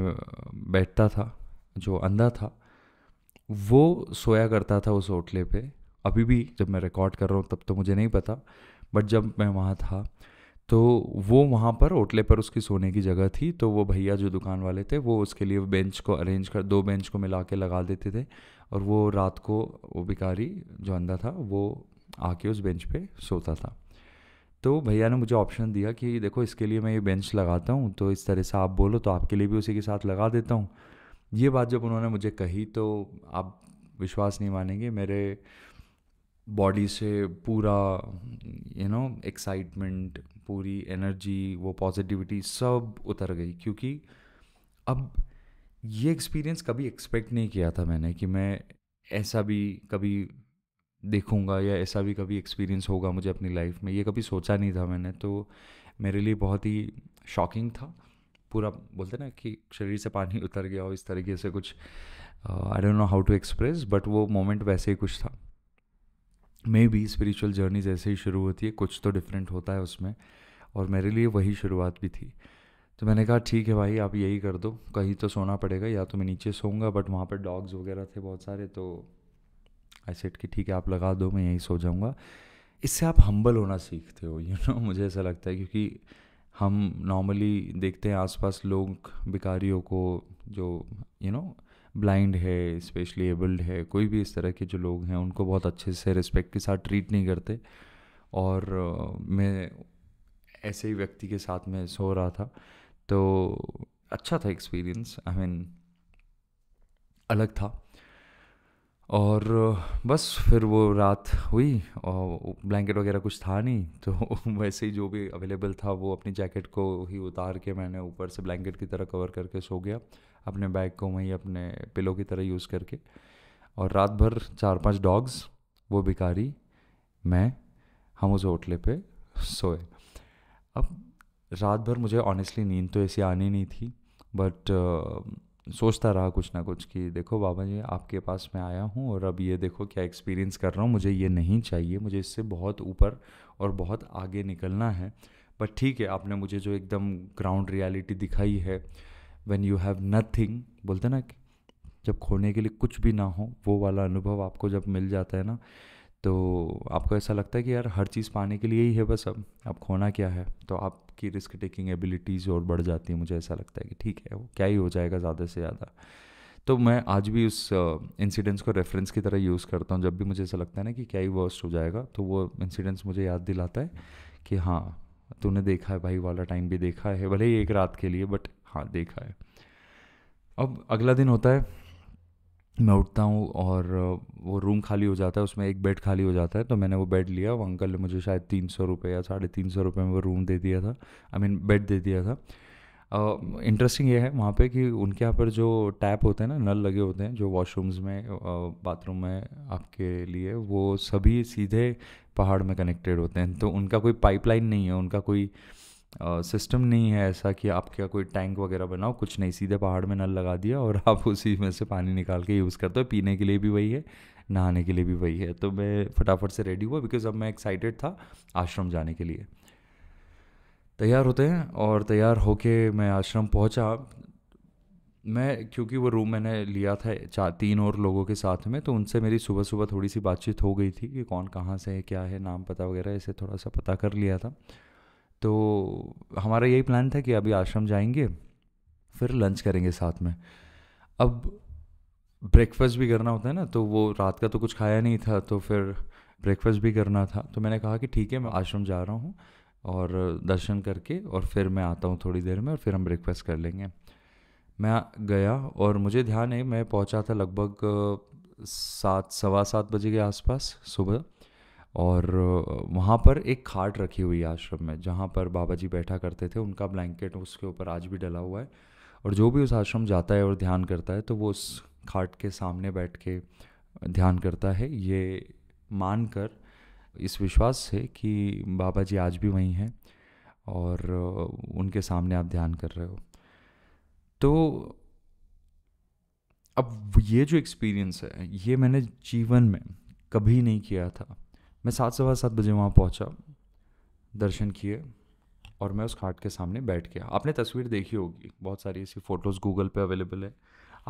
बैठता था जो अंधा था वो सोया करता था उस होटले पे अभी भी जब मैं रिकॉर्ड कर रहा हूँ तब तो मुझे नहीं पता बट जब मैं वहाँ था तो वो वहाँ पर ओटले पर उसकी सोने की जगह थी तो वो भैया जो दुकान वाले थे वो उसके लिए बेंच को अरेंज कर दो बेंच को मिला के लगा देते थे और वो रात को वो भिकारी जो अंधा था वो आके उस बेंच पे सोता था तो भैया ने मुझे ऑप्शन दिया कि देखो इसके लिए मैं ये बेंच लगाता हूँ तो इस तरह से आप बोलो तो आपके लिए भी उसी के साथ लगा देता हूँ ये बात जब उन्होंने मुझे कही तो आप विश्वास नहीं मानेंगे मेरे बॉडी से पूरा यू नो एक्साइटमेंट पूरी एनर्जी वो पॉजिटिविटी सब उतर गई क्योंकि अब ये एक्सपीरियंस कभी एक्सपेक्ट नहीं किया था मैंने कि मैं ऐसा भी कभी देखूंगा या ऐसा भी कभी एक्सपीरियंस होगा मुझे अपनी लाइफ में ये कभी सोचा नहीं था मैंने तो मेरे लिए बहुत ही शॉकिंग था पूरा बोलते ना कि शरीर से पानी उतर गया हो इस तरीके से कुछ I don't know how to express but वो मोमेंट वैसे ही कुछ था मे भी स्पिरिचुअल जर्नीज ऐसे ही शुरू होती है कुछ तो डिफरेंट होता है उसमें और मेरे लिए वही शुरुआत भी थी तो मैंने कहा ठीक है भाई आप यही कर दो कहीं तो सोना पड़ेगा या तो मैं नीचे सोऊंगा बट वहाँ पर डॉग्स वगैरह थे बहुत सारे तो आई सेट कि ठीक है आप लगा दो मैं यहीं सो जाऊँगा इससे आप हम्बल होना सीखते हो यू you नो know, मुझे ऐसा लगता है क्योंकि हम नॉर्मली देखते हैं आसपास लोग भिकारियों को जो you you know know, blind है स्पेशली एबल्ड है कोई भी इस तरह के जो लोग हैं उनको बहुत अच्छे से रिस्पेक्ट के साथ ट्रीट नहीं करते और मैं ऐसे ही व्यक्ति के साथ में सो रहा था तो अच्छा था एक्सपीरियंस आई मीन अलग था और बस फिर वो रात हुई और ब्लैंकेट वगैरह कुछ था नहीं तो वैसे ही जो भी अवेलेबल था वो अपनी जैकेट को ही उतार के मैंने ऊपर से ब्लैंकेट की तरह कवर करके सो गया अपने बैग को वहीं अपने पिलो की तरह यूज़ करके और रात भर चार पांच डॉग्स वो भिकारी मैं हम उस होटले पे सोए अब रात भर मुझे ऑनेस्टली नींद तो ऐसी आनी नहीं थी बट uh, सोचता रहा कुछ ना कुछ कि देखो बाबा जी आपके पास मैं आया हूँ और अब ये देखो क्या एक्सपीरियंस कर रहा हूँ मुझे ये नहीं चाहिए मुझे इससे बहुत ऊपर और बहुत आगे निकलना है बट ठीक है आपने मुझे जो एकदम ग्राउंड रियलिटी दिखाई है वेन यू हैव नथिंग बोलते ना कि जब खोने के लिए कुछ भी ना हो वो वाला अनुभव आपको जब मिल जाता है ना तो आपको ऐसा लगता है कि यार हर चीज़ पाने के लिए ही है बस अब अब खोना क्या है तो आपकी रिस्क टेकिंग एबिलिटीज़ और बढ़ जाती है मुझे ऐसा लगता है कि ठीक है वो क्या ही हो जाएगा ज़्यादा से ज़्यादा तो मैं आज भी उस इंसिडेंट्स को रेफरेंस की तरह यूज़ करता हूँ जब भी मुझे ऐसा लगता है ना कि क्या ही वर्स्ट हो जाएगा तो वो इंसिडेंट्स मुझे याद दिलाता है कि हाँ तूने देखा है भाई वाला टाइम भी देखा है भले ही एक रात के लिए बट हाँ देखा है अब अगला दिन होता है मैं उठता हूँ और वो रूम खाली हो जाता है उसमें एक बेड खाली हो जाता है तो मैंने वो बेड लिया वो अंकल ने मुझे शायद तीन सौ रुपये या साढ़े तीन सौ रुपये में वो रूम दे दिया था आई मीन बेड दे दिया था इंटरेस्टिंग uh, ये है वहाँ पे कि उनके यहाँ पर जो टैप होते हैं ना नल लगे होते हैं जो वॉशरूम्स में बाथरूम में आपके लिए वो सभी सीधे पहाड़ में कनेक्टेड होते हैं तो उनका कोई पाइपलाइन नहीं है उनका कोई uh, सिस्टम नहीं है ऐसा कि आपका कोई टैंक वगैरह बनाओ कुछ नहीं सीधे पहाड़ में नल लगा दिया और आप उसी में से पानी निकाल के यूज़ करते हो पीने के लिए भी वही है नहाने के लिए भी वही है तो मैं फटाफट से रेडी हुआ बिकॉज़ अब मैं एक्साइटेड था आश्रम जाने के लिए तैयार होते हैं और तैयार होके मैं आश्रम पहुंचा मैं क्योंकि वो रूम मैंने लिया था चार तीन और लोगों के साथ में तो उनसे मेरी सुबह सुबह थोड़ी सी बातचीत हो गई थी कि कौन कहाँ से है क्या है नाम पता वगैरह इसे थोड़ा सा पता कर लिया था तो हमारा यही प्लान था कि अभी आश्रम जाएंगे फिर लंच करेंगे साथ में अब ब्रेकफास्ट भी करना होता है ना तो वो रात का तो कुछ खाया नहीं था तो फिर ब्रेकफास्ट भी करना था तो मैंने कहा कि ठीक है मैं आश्रम जा रहा हूँ और दर्शन करके और फिर मैं आता हूँ थोड़ी देर में और फिर हम ब्रेकफास्ट कर लेंगे मैं गया और मुझे ध्यान है मैं पहुँचा था लगभग सात सवा सात बजे के आसपास सुबह और वहाँ पर एक खाट रखी हुई है आश्रम में जहाँ पर बाबा जी बैठा करते थे उनका ब्लैंकेट उसके ऊपर आज भी डला हुआ है और जो भी उस आश्रम जाता है और ध्यान करता है तो वो उस खाट के सामने बैठ के ध्यान करता है ये मान कर इस विश्वास से कि बाबा जी आज भी वहीं हैं और उनके सामने आप ध्यान कर रहे हो तो अब ये जो एक्सपीरियंस है ये मैंने जीवन में कभी नहीं किया था मैं सात सवा सात बजे वहाँ पहुँचा दर्शन किए और मैं उस खाट के सामने बैठ गया आपने तस्वीर देखी होगी बहुत सारी ऐसी फ़ोटोज़ गूगल पे अवेलेबल है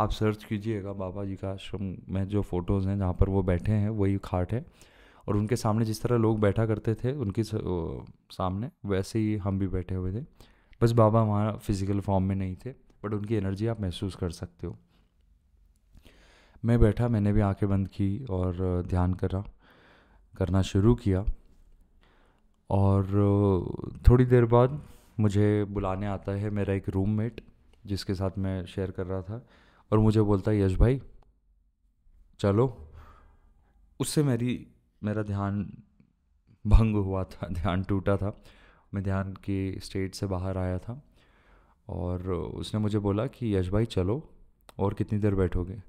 आप सर्च कीजिएगा बाबा जी का आश्रम में जो फ़ोटोज़ हैं जहाँ पर वो बैठे हैं वही खाट है और उनके सामने जिस तरह लोग बैठा करते थे उनके सामने वैसे ही हम भी बैठे हुए थे बस बाबा वहाँ फिज़िकल फॉर्म में नहीं थे बट उनकी एनर्जी आप महसूस कर सकते हो मैं बैठा मैंने भी आंखें बंद की और ध्यान करा करना शुरू किया और थोड़ी देर बाद मुझे बुलाने आता है मेरा एक रूममेट जिसके साथ मैं शेयर कर रहा था और मुझे बोलता है यश भाई चलो उससे मेरी मेरा ध्यान भंग हुआ था ध्यान टूटा था मैं ध्यान के स्टेट से बाहर आया था और उसने मुझे बोला कि यश भाई चलो और कितनी देर बैठोगे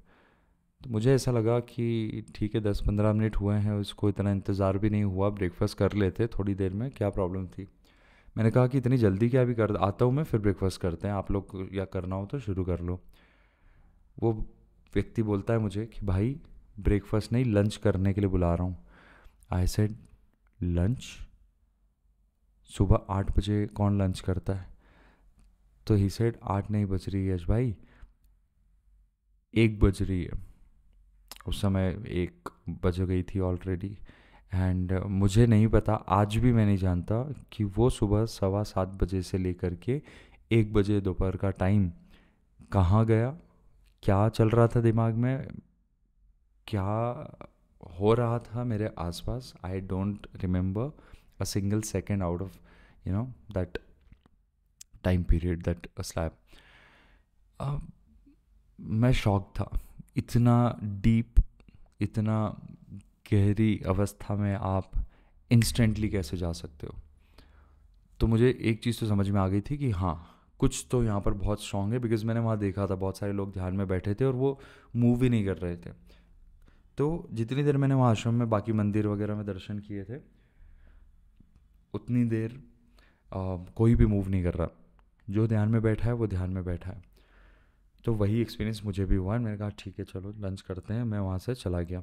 तो मुझे ऐसा लगा कि ठीक है दस पंद्रह मिनट हुए हैं उसको इतना इंतज़ार भी नहीं हुआ ब्रेकफास्ट कर लेते थोड़ी देर में क्या प्रॉब्लम थी मैंने कहा कि इतनी जल्दी क्या भी कर आता हूँ मैं फिर ब्रेकफास्ट करते हैं आप लोग या करना हो तो शुरू कर लो वो व्यक्ति बोलता है मुझे कि भाई ब्रेकफास्ट नहीं लंच करने के लिए बुला रहा हूँ आई सेड लंच सुबह आठ बजे कौन लंच करता है तो ही सेड आठ नहीं बज रही है यश भाई एक बज रही है उस समय एक बज गई थी ऑलरेडी एंड मुझे नहीं पता आज भी मैं नहीं जानता कि वो सुबह सवा सात बजे से लेकर के एक बजे दोपहर का टाइम कहाँ गया क्या चल रहा था दिमाग में क्या हो रहा था मेरे आसपास I don't remember a single second out of you know that time period that slab मैं शॉक था इतना डीप इतना गहरी अवस्था में आप इंस्टेंटली कैसे जा सकते हो तो मुझे एक चीज़ तो समझ में आ गई थी कि हाँ कुछ तो यहाँ पर बहुत स्ट्रांग है बिकॉज मैंने वहाँ देखा था बहुत सारे लोग ध्यान में बैठे थे और वो मूव ही नहीं कर रहे थे तो जितनी देर मैंने वहाँ आश्रम में बाकी मंदिर वगैरह में दर्शन किए थे उतनी देर आ, कोई भी मूव नहीं कर रहा जो ध्यान में बैठा है वो ध्यान में बैठा है तो वही एक्सपीरियंस मुझे भी हुआ मैंने कहा ठीक है चलो लंच करते हैं मैं वहाँ से चला गया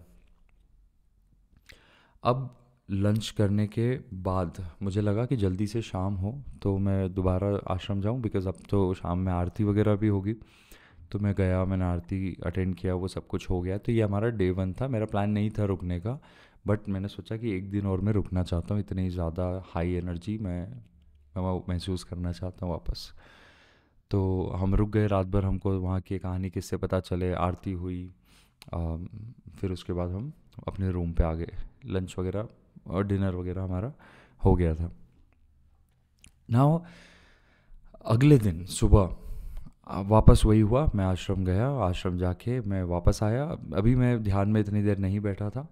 अब लंच करने के बाद मुझे लगा कि जल्दी से शाम हो तो मैं दोबारा आश्रम जाऊँ बिकॉज़ अब तो शाम में आरती वगैरह भी होगी तो मैं गया मैंने आरती अटेंड किया वो सब कुछ हो गया तो ये हमारा डे वन था मेरा प्लान नहीं था रुकने का बट मैंने सोचा कि एक दिन और मैं रुकना चाहता हूँ इतनी ज़्यादा हाई एनर्जी मैं, महसूस करना चाहता हूँ वापस तो हम रुक गए रात भर हमको वहाँ की कहानी किससे पता चले आरती हुई आ, फिर उसके बाद हम अपने रूम पे आ गए लंच वगैरह और डिनर वगैरह हमारा हो गया था नाउ अगले दिन सुबह वापस वही हुआ मैं आश्रम गया आश्रम जाके मैं वापस आया अभी मैं ध्यान में इतनी देर नहीं बैठा था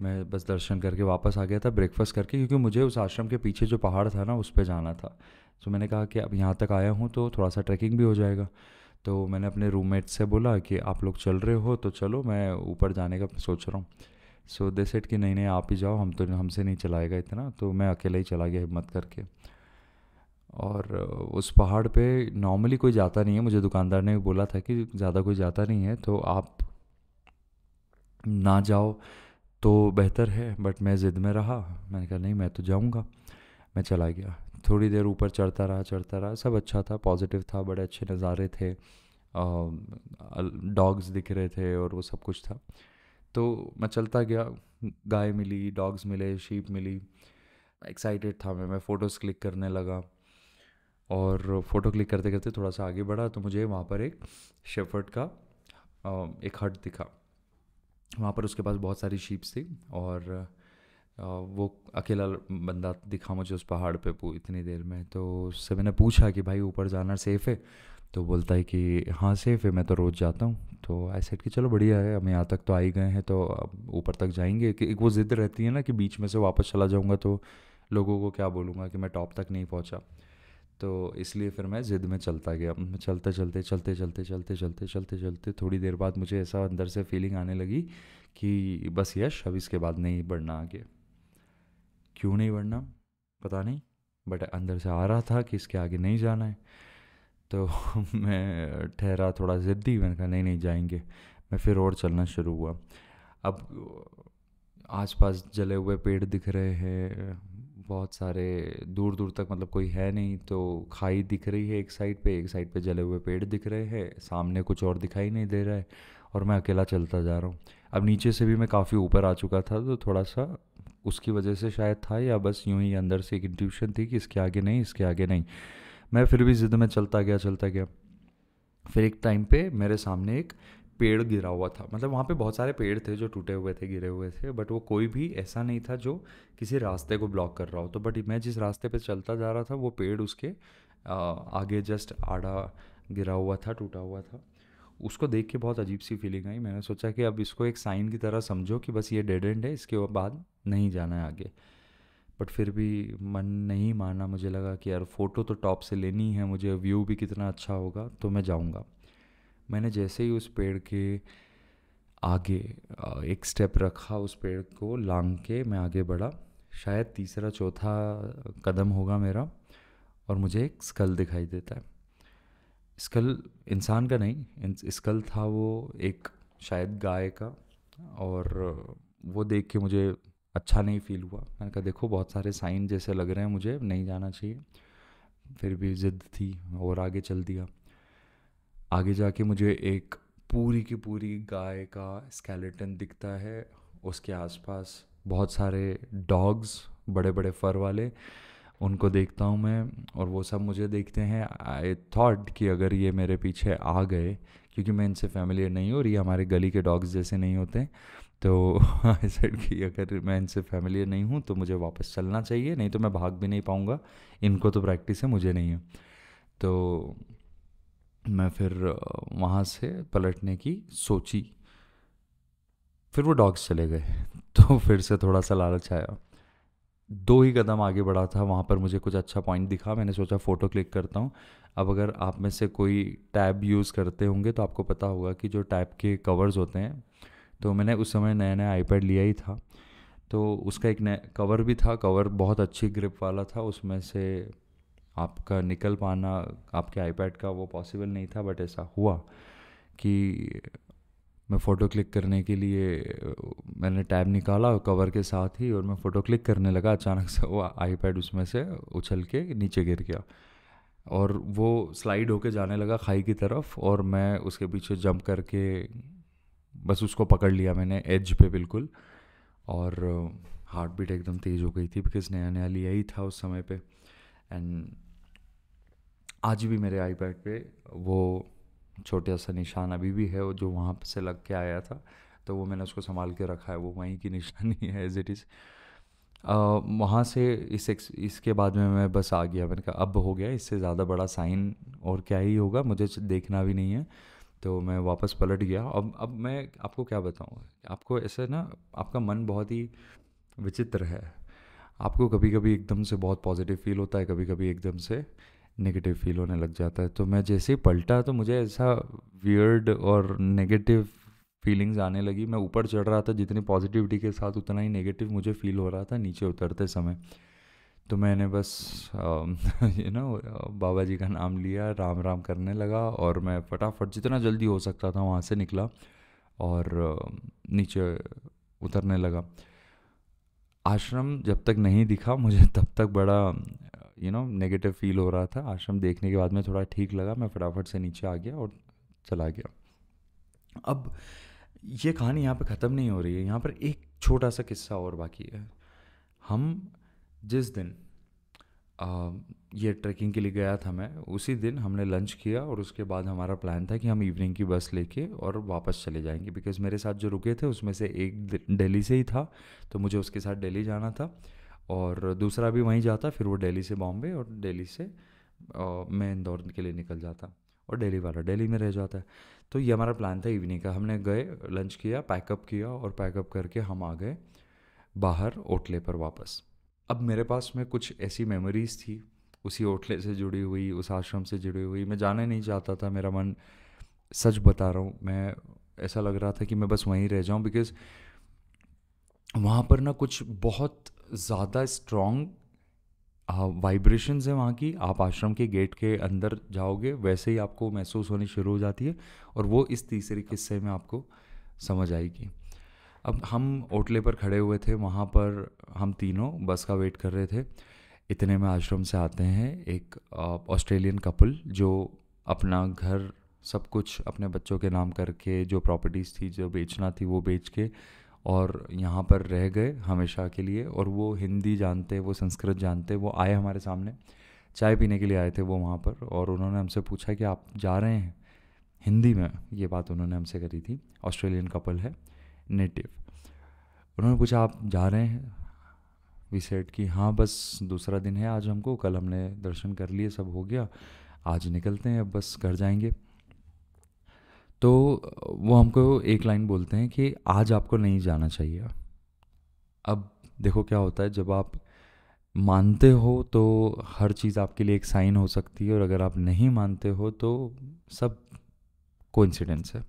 मैं बस दर्शन करके वापस आ गया था ब्रेकफास्ट करके क्योंकि मुझे उस आश्रम के पीछे जो पहाड़ था ना उस पर जाना था सो मैंने कहा कि अब यहाँ तक आया हूँ तो थोड़ा सा ट्रैकिंग भी हो जाएगा तो मैंने अपने रूममेट से बोला कि आप लोग चल रहे हो तो चलो मैं ऊपर जाने का सोच रहा हूँ सो दे सेट कि नहीं नहीं आप ही जाओ हम तो हमसे नहीं चलाएगा इतना तो मैं अकेला ही चला गया हिम्मत करके और उस पहाड़ पे नॉर्मली कोई जाता नहीं है मुझे दुकानदार ने भी बोला था कि ज़्यादा कोई जाता नहीं है तो आप ना जाओ तो बेहतर है बट मैं ज़िद में रहा मैंने कहा नहीं मैं तो जाऊँगा मैं चला गया थोड़ी देर ऊपर चढ़ता रहा चढ़ता रहा सब अच्छा था पॉजिटिव था बड़े अच्छे नज़ारे थे डॉग्स दिख रहे थे और वो सब कुछ था तो मैं चलता गया गाय मिली डॉग्स मिले शीप मिली एक्साइटेड था मैं मैं फ़ोटोज़ क्लिक करने लगा और फ़ोटो क्लिक करते करते थोड़ा सा आगे बढ़ा तो मुझे वहाँ पर एक शेफर्ड का एक हट दिखा वहाँ पर उसके पास बहुत सारी शीप्स थी और वो अकेला बंदा दिखा मुझे उस पहाड़ पे इतनी देर में तो उससे मैंने पूछा कि भाई ऊपर जाना सेफ़ है तो बोलता है कि हाँ सेफ़ है मैं तो रोज़ जाता हूँ तो आई सेट कि चलो बढ़िया है हम यहाँ तक तो आ ही गए हैं तो अब ऊपर तक जाएंगे कि एक वो ज़िद रहती है ना कि बीच में से वापस चला जाऊँगा तो लोगों को क्या बोलूँगा कि मैं टॉप तक नहीं पहुँचा तो इसलिए फिर मैं ज़िद में चलता गया मैं चलते चलते चलते चलते चलते चलते चलते चलते थोड़ी देर बाद मुझे ऐसा अंदर से फीलिंग आने लगी कि बस यश अब इसके बाद नहीं बढ़ना आगे क्यों नहीं बढ़ना पता नहीं बट अंदर से आ रहा था कि इसके आगे नहीं जाना है तो मैं ठहरा थोड़ा ज़िद्दी मैंने कहा नहीं नहीं जाएंगे मैं फिर और चलना शुरू हुआ अब आसपास जले हुए पेड़ दिख रहे हैं बहुत सारे दूर दूर तक मतलब कोई है नहीं तो खाई दिख रही है एक साइड पे एक साइड पे जले हुए पेड़ दिख रहे हैं सामने कुछ और दिखाई नहीं दे रहा है और मैं अकेला चलता जा रहा हूँ अब नीचे से भी मैं काफ़ी ऊपर आ चुका था तो थोड़ा सा उसकी वजह से शायद था या बस यूं ही अंदर से एक इंट्यूशन थी कि इसके आगे नहीं इसके आगे नहीं मैं फिर भी ज़िद में चलता गया चलता गया फिर एक टाइम पे मेरे सामने एक पेड़ गिरा हुआ था मतलब वहाँ पे बहुत सारे पेड़ थे जो टूटे हुए थे गिरे हुए थे बट वो कोई भी ऐसा नहीं था जो किसी रास्ते को ब्लॉक कर रहा हो तो बट मैं जिस रास्ते पे चलता जा रहा था वो पेड़ उसके आगे जस्ट आड़ा गिरा हुआ था टूटा हुआ था उसको देख के बहुत अजीब सी फीलिंग आई मैंने सोचा कि अब इसको एक साइन की तरह समझो कि बस ये डेड एंड है इसके बाद नहीं जाना है आगे बट फिर भी मन नहीं माना मुझे लगा कि यार फ़ोटो तो टॉप से लेनी है मुझे व्यू भी कितना अच्छा होगा तो मैं जाऊँगा मैंने जैसे ही उस पेड़ के आगे एक स्टेप रखा उस पेड़ को लांग के मैं आगे बढ़ा शायद तीसरा चौथा कदम होगा मेरा और मुझे एक स्कल दिखाई देता है स्कल इंसान का नहीं स्कल था वो एक शायद गाय का और वो देख के मुझे अच्छा नहीं फील हुआ मैंने कहा देखो बहुत सारे साइन जैसे लग रहे हैं मुझे नहीं जाना चाहिए फिर भी ज़िद थी और आगे चल दिया आगे जाके मुझे एक पूरी की पूरी गाय का स्केलेटन दिखता है उसके आसपास बहुत सारे डॉग्स बड़े बड़े फर वाले उनको देखता हूँ मैं और वो सब मुझे देखते हैं आई थॉट कि अगर ये मेरे पीछे आ गए क्योंकि मैं इनसे फैमिलियर नहीं हूँ और ये हमारे गली के डॉग्स जैसे नहीं होते तो आई सेड कि अगर मैं इनसे फैमिलियर नहीं हूँ तो मुझे वापस चलना चाहिए नहीं तो मैं भाग भी नहीं पाऊँगा इनको तो प्रैक्टिस है मुझे नहीं है तो मैं फिर वहाँ से पलटने की सोची फिर वो डॉग्स चले गए तो फिर से थोड़ा सा लालच आया दो ही कदम आगे बढ़ा था वहाँ पर मुझे कुछ अच्छा पॉइंट दिखा मैंने सोचा फ़ोटो क्लिक करता हूँ अब अगर आप में से कोई टैब यूज़ करते होंगे तो आपको पता होगा कि जो टैब के कवर्स होते हैं तो मैंने उस समय नया नया आईपैड लिया ही था तो उसका एक नया कवर भी था कवर बहुत अच्छी ग्रिप वाला था उसमें से आपका निकल पाना आपके आईपैड का वो पॉसिबल नहीं था बट ऐसा हुआ कि मैं फ़ोटो क्लिक करने के लिए मैंने टैब निकाला कवर के साथ ही और मैं फ़ोटो क्लिक करने लगा अचानक से वो आईपैड उसमें से उछल के नीचे गिर गया और वो स्लाइड होके जाने लगा खाई की तरफ और मैं उसके पीछे जंप करके बस उसको पकड़ लिया मैंने एज पे बिल्कुल और हार्ट बीट एकदम तेज़ हो गई थी बिकॉज नया नया लिया ही था उस समय पे एंड आज भी मेरे आईपैड पे वो छोटा सा निशान अभी भी है वो जो वहाँ से लग के आया था तो वो मैंने उसको संभाल के रखा है वो वहीं की निशानी है एज इट इज़ वहाँ से इस इसके बाद में मैं बस आ गया मैंने कहा अब हो गया इससे ज़्यादा बड़ा साइन और क्या ही होगा मुझे देखना भी नहीं है तो मैं वापस पलट गया अब अब मैं आपको क्या बताऊँ आपको ऐसे ना आपका मन बहुत ही विचित्र है आपको कभी कभी एकदम से बहुत पॉजिटिव फील होता है कभी कभी एकदम से नेगेटिव फील होने लग जाता है तो मैं जैसे ही पलटा तो मुझे ऐसा वियर्ड और नेगेटिव फीलिंग्स आने लगी मैं ऊपर चढ़ रहा था जितनी पॉजिटिविटी के साथ उतना ही नेगेटिव मुझे फील हो रहा था नीचे उतरते समय तो मैंने बस यू um, नो बाबा जी का नाम लिया राम राम करने लगा और मैं फटाफट जितना जल्दी हो सकता था वहाँ से निकला और um, नीचे उतरने लगा आश्रम जब तक नहीं दिखा मुझे तब तक बड़ा यू नो नेगेटिव फील हो रहा था आश्रम देखने के बाद में थोड़ा ठीक लगा मैं फटाफट से नीचे आ गया और चला गया अब ये कहानी यहाँ पर ख़त्म नहीं हो रही है यहाँ पर एक छोटा सा किस्सा और बाकी है हम जिस दिन आ, ये ट्रैकिंग के लिए गया था मैं उसी दिन हमने लंच किया और उसके बाद हमारा प्लान था कि हम इवनिंग की बस लेके और वापस चले जाएंगे बिकॉज़ मेरे साथ जो रुके थे उसमें से एक दिल्ली से ही था तो मुझे उसके साथ दिल्ली जाना था और दूसरा भी वहीं जाता फिर वो दिल्ली से बॉम्बे और दिल्ली से मैं इंदौर के लिए निकल जाता और दिल्ली वाला दिल्ली में रह जाता है तो ये हमारा प्लान था इवनिंग का हमने गए लंच किया पैकअप किया और पैकअप करके हम आ गए बाहर ओटले पर वापस अब मेरे पास में कुछ ऐसी मेमोरीज़ थी उसी ओटले से जुड़ी हुई उस आश्रम से जुड़ी हुई मैं जाना नहीं चाहता था मेरा मन सच बता रहा हूँ मैं ऐसा लग रहा था कि मैं बस वहीं रह जाऊँ बिकॉज़ वहाँ पर ना कुछ बहुत ज़्यादा स्ट्रॉन्ग वाइब्रेशंस हैं वहाँ की आप आश्रम के गेट के अंदर जाओगे वैसे ही आपको महसूस होनी शुरू हो जाती है और वो इस तीसरे किस्से में आपको समझ आएगी अब हम ओटले पर खड़े हुए थे वहाँ पर हम तीनों बस का वेट कर रहे थे इतने में आश्रम से आते हैं एक ऑस्ट्रेलियन कपल जो अपना घर सब कुछ अपने बच्चों के नाम करके जो प्रॉपर्टीज़ थी जो बेचना थी वो बेच के और यहाँ पर रह गए हमेशा के लिए और वो हिंदी जानते वो संस्कृत जानते वो आए हमारे सामने चाय पीने के लिए आए थे वो वहाँ पर और उन्होंने हमसे पूछा कि आप जा रहे हैं हिंदी में ये बात उन्होंने हमसे करी थी ऑस्ट्रेलियन कपल है नेटिव उन्होंने पूछा आप जा रहे हैं वी सेट कि हाँ बस दूसरा दिन है आज हमको कल हमने दर्शन कर लिए सब हो गया आज निकलते हैं अब बस घर जाएंगे तो वो हमको एक लाइन बोलते हैं कि आज आपको नहीं जाना चाहिए अब देखो क्या होता है जब आप मानते हो तो हर चीज़ आपके लिए एक साइन हो सकती है और अगर आप नहीं मानते हो तो सब कोइंसिडेंस है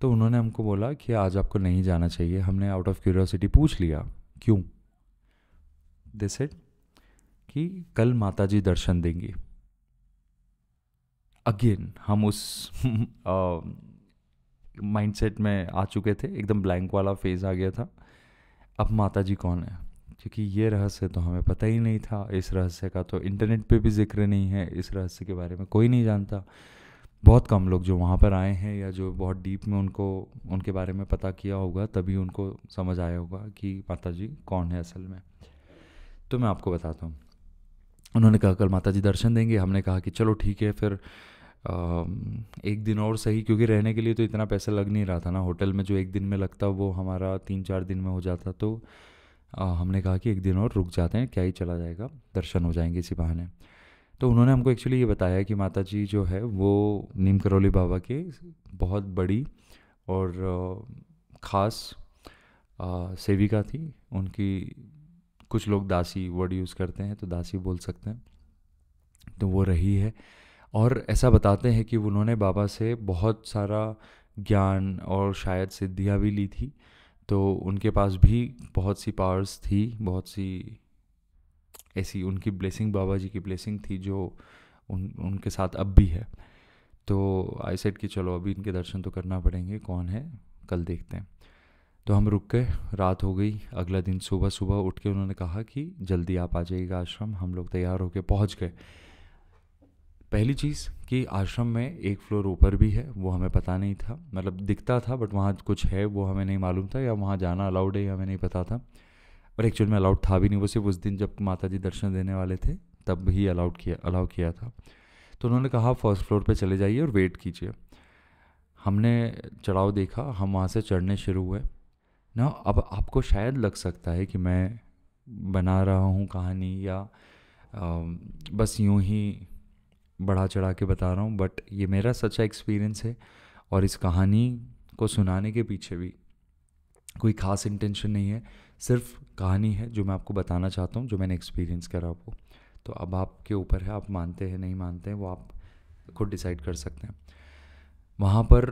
तो उन्होंने हमको बोला कि आज आपको नहीं जाना चाहिए हमने आउट ऑफ क्यूरियोसिटी पूछ लिया क्यों दे सेड कि कल माता जी दर्शन देंगी अगेन हम उस माइंडसेट um, में आ चुके थे एकदम ब्लैंक वाला फेज़ आ गया था अब माता जी कौन है क्योंकि ये रहस्य तो हमें पता ही नहीं था इस रहस्य का तो इंटरनेट पे भी जिक्र नहीं है इस रहस्य के बारे में कोई नहीं जानता बहुत कम लोग जो वहाँ पर आए हैं या जो बहुत डीप में उनको उनके बारे में पता किया होगा तभी उनको समझ आया होगा कि माता जी कौन है असल में तो मैं आपको बताता हूँ उन्होंने कहा कल माता जी दर्शन देंगे हमने कहा कि चलो ठीक है फिर एक दिन और सही क्योंकि रहने के लिए तो इतना पैसा लग नहीं रहा था ना होटल में जो एक दिन में लगता वो हमारा तीन चार दिन में हो जाता तो हमने कहा कि एक दिन और रुक जाते हैं क्या ही चला जाएगा दर्शन हो जाएंगे इसी बहाने तो उन्होंने हमको एक्चुअली ये बताया कि माता जी जो है वो नीम करौली बाबा के बहुत बड़ी और ख़ास सेविका थी उनकी कुछ लोग दासी वर्ड यूज़ करते हैं तो दासी बोल सकते हैं तो वो रही है और ऐसा बताते हैं कि उन्होंने बाबा से बहुत सारा ज्ञान और शायद सिद्धियाँ भी ली थी तो उनके पास भी बहुत सी पावर्स थी बहुत सी ऐसी उनकी ब्लेसिंग बाबा जी की ब्लेसिंग थी जो उन उनके साथ अब भी है तो आई सेट कि चलो अभी इनके दर्शन तो करना पड़ेंगे कौन है कल देखते हैं तो हम रुक गए रात हो गई अगला दिन सुबह सुबह उठ के उन्होंने कहा कि जल्दी आप आ जाइएगा आश्रम हम लोग तैयार होकर पहुँच गए पहली चीज़ कि आश्रम में एक फ्लोर ऊपर भी है वो हमें पता नहीं था मतलब दिखता था बट वहाँ कुछ है वो हमें नहीं मालूम था या वहाँ जाना अलाउड है हमें नहीं पता था और एक्चुअल में अलाउड था भी नहीं वो सिर्फ उस दिन जब माता जी दर्शन देने वाले थे तब ही अलाउड किया अलाउ किया था तो उन्होंने कहा फर्स्ट फ्लोर पर चले जाइए और वेट कीजिए हमने चढ़ाव देखा हम वहाँ से चढ़ने शुरू हुए ना अब आपको शायद लग सकता है कि मैं बना रहा हूँ कहानी या आ, बस यूँ ही बढ़ा चढ़ा के बता रहा हूँ बट ये मेरा सच्चा एक्सपीरियंस है और इस कहानी को सुनाने के पीछे भी कोई खास इंटेंशन नहीं है सिर्फ कहानी है जो मैं आपको बताना चाहता हूँ जो मैंने एक्सपीरियंस करा वो तो अब आपके ऊपर है आप मानते हैं नहीं मानते हैं वो आप खुद डिसाइड कर सकते हैं वहाँ पर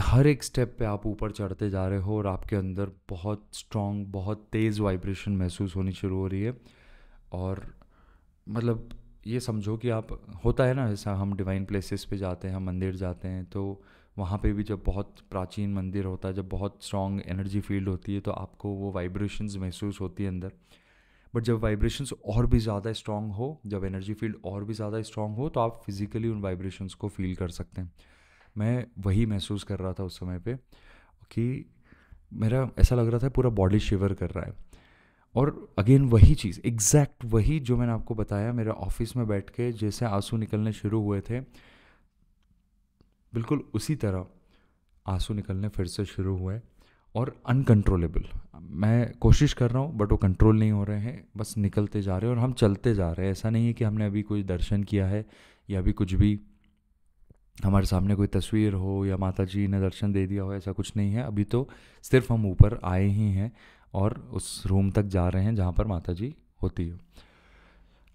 हर एक स्टेप पे आप ऊपर चढ़ते जा रहे हो और आपके अंदर बहुत स्ट्रॉन्ग बहुत तेज़ वाइब्रेशन महसूस होनी शुरू हो रही है और मतलब ये समझो कि आप होता है ना ऐसा हम डिवाइन प्लेसेस पे जाते हैं हम मंदिर जाते हैं तो वहाँ पे भी जब बहुत प्राचीन मंदिर होता है जब बहुत स्ट्रॉन्ग एनर्जी फील्ड होती है तो आपको वो वाइब्रेशंस महसूस होती है अंदर बट जब वाइब्रेशंस और भी ज़्यादा स्ट्रॉन्ग हो जब एनर्जी फील्ड और भी ज़्यादा स्ट्रॉन्ग हो तो आप फिज़िकली उन वाइब्रेशंस को फील कर सकते हैं मैं वही महसूस कर रहा था उस समय पर कि मेरा ऐसा लग रहा था पूरा बॉडी शिवर कर रहा है और अगेन वही चीज़ एग्जैक्ट वही जो मैंने आपको बताया मेरे ऑफिस में बैठ के जैसे आंसू निकलने शुरू हुए थे बिल्कुल उसी तरह आंसू निकलने फिर से शुरू हुए और अनकंट्रोलेबल मैं कोशिश कर रहा हूँ बट वो कंट्रोल नहीं हो रहे हैं बस निकलते जा रहे हैं और हम चलते जा रहे हैं ऐसा नहीं है कि हमने अभी कोई दर्शन किया है या अभी कुछ भी हमारे सामने कोई तस्वीर हो या माता जी ने दर्शन दे दिया हो ऐसा कुछ नहीं है अभी तो सिर्फ हम ऊपर आए ही हैं और उस रूम तक जा रहे हैं जहाँ पर माता जी होती है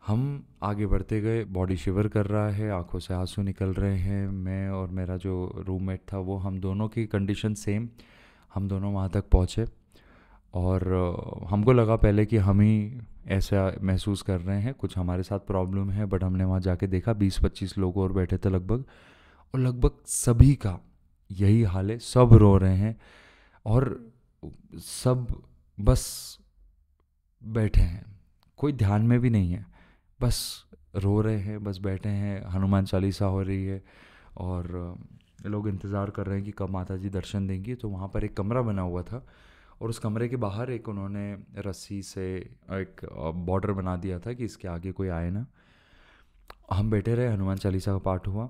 हम आगे बढ़ते गए बॉडी शिवर कर रहा है आंखों से आंसू निकल रहे हैं मैं और मेरा जो रूममेट था वो हम दोनों की कंडीशन सेम हम दोनों वहाँ तक पहुँचे और हमको लगा पहले कि हम ही ऐसा महसूस कर रहे हैं कुछ हमारे साथ प्रॉब्लम है बट हमने वहाँ जाके देखा बीस पच्चीस लोग और बैठे थे लगभग और लगभग सभी का यही हाल है सब रो रहे हैं और सब बस बैठे हैं कोई ध्यान में भी नहीं है बस रो रहे हैं बस बैठे हैं हनुमान चालीसा हो रही है और लोग इंतज़ार कर रहे हैं कि कब माता जी दर्शन देंगी तो वहाँ पर एक कमरा बना हुआ था और उस कमरे के बाहर एक उन्होंने रस्सी से एक बॉर्डर बना दिया था कि इसके आगे कोई आए ना हम बैठे रहे हनुमान चालीसा का पाठ हुआ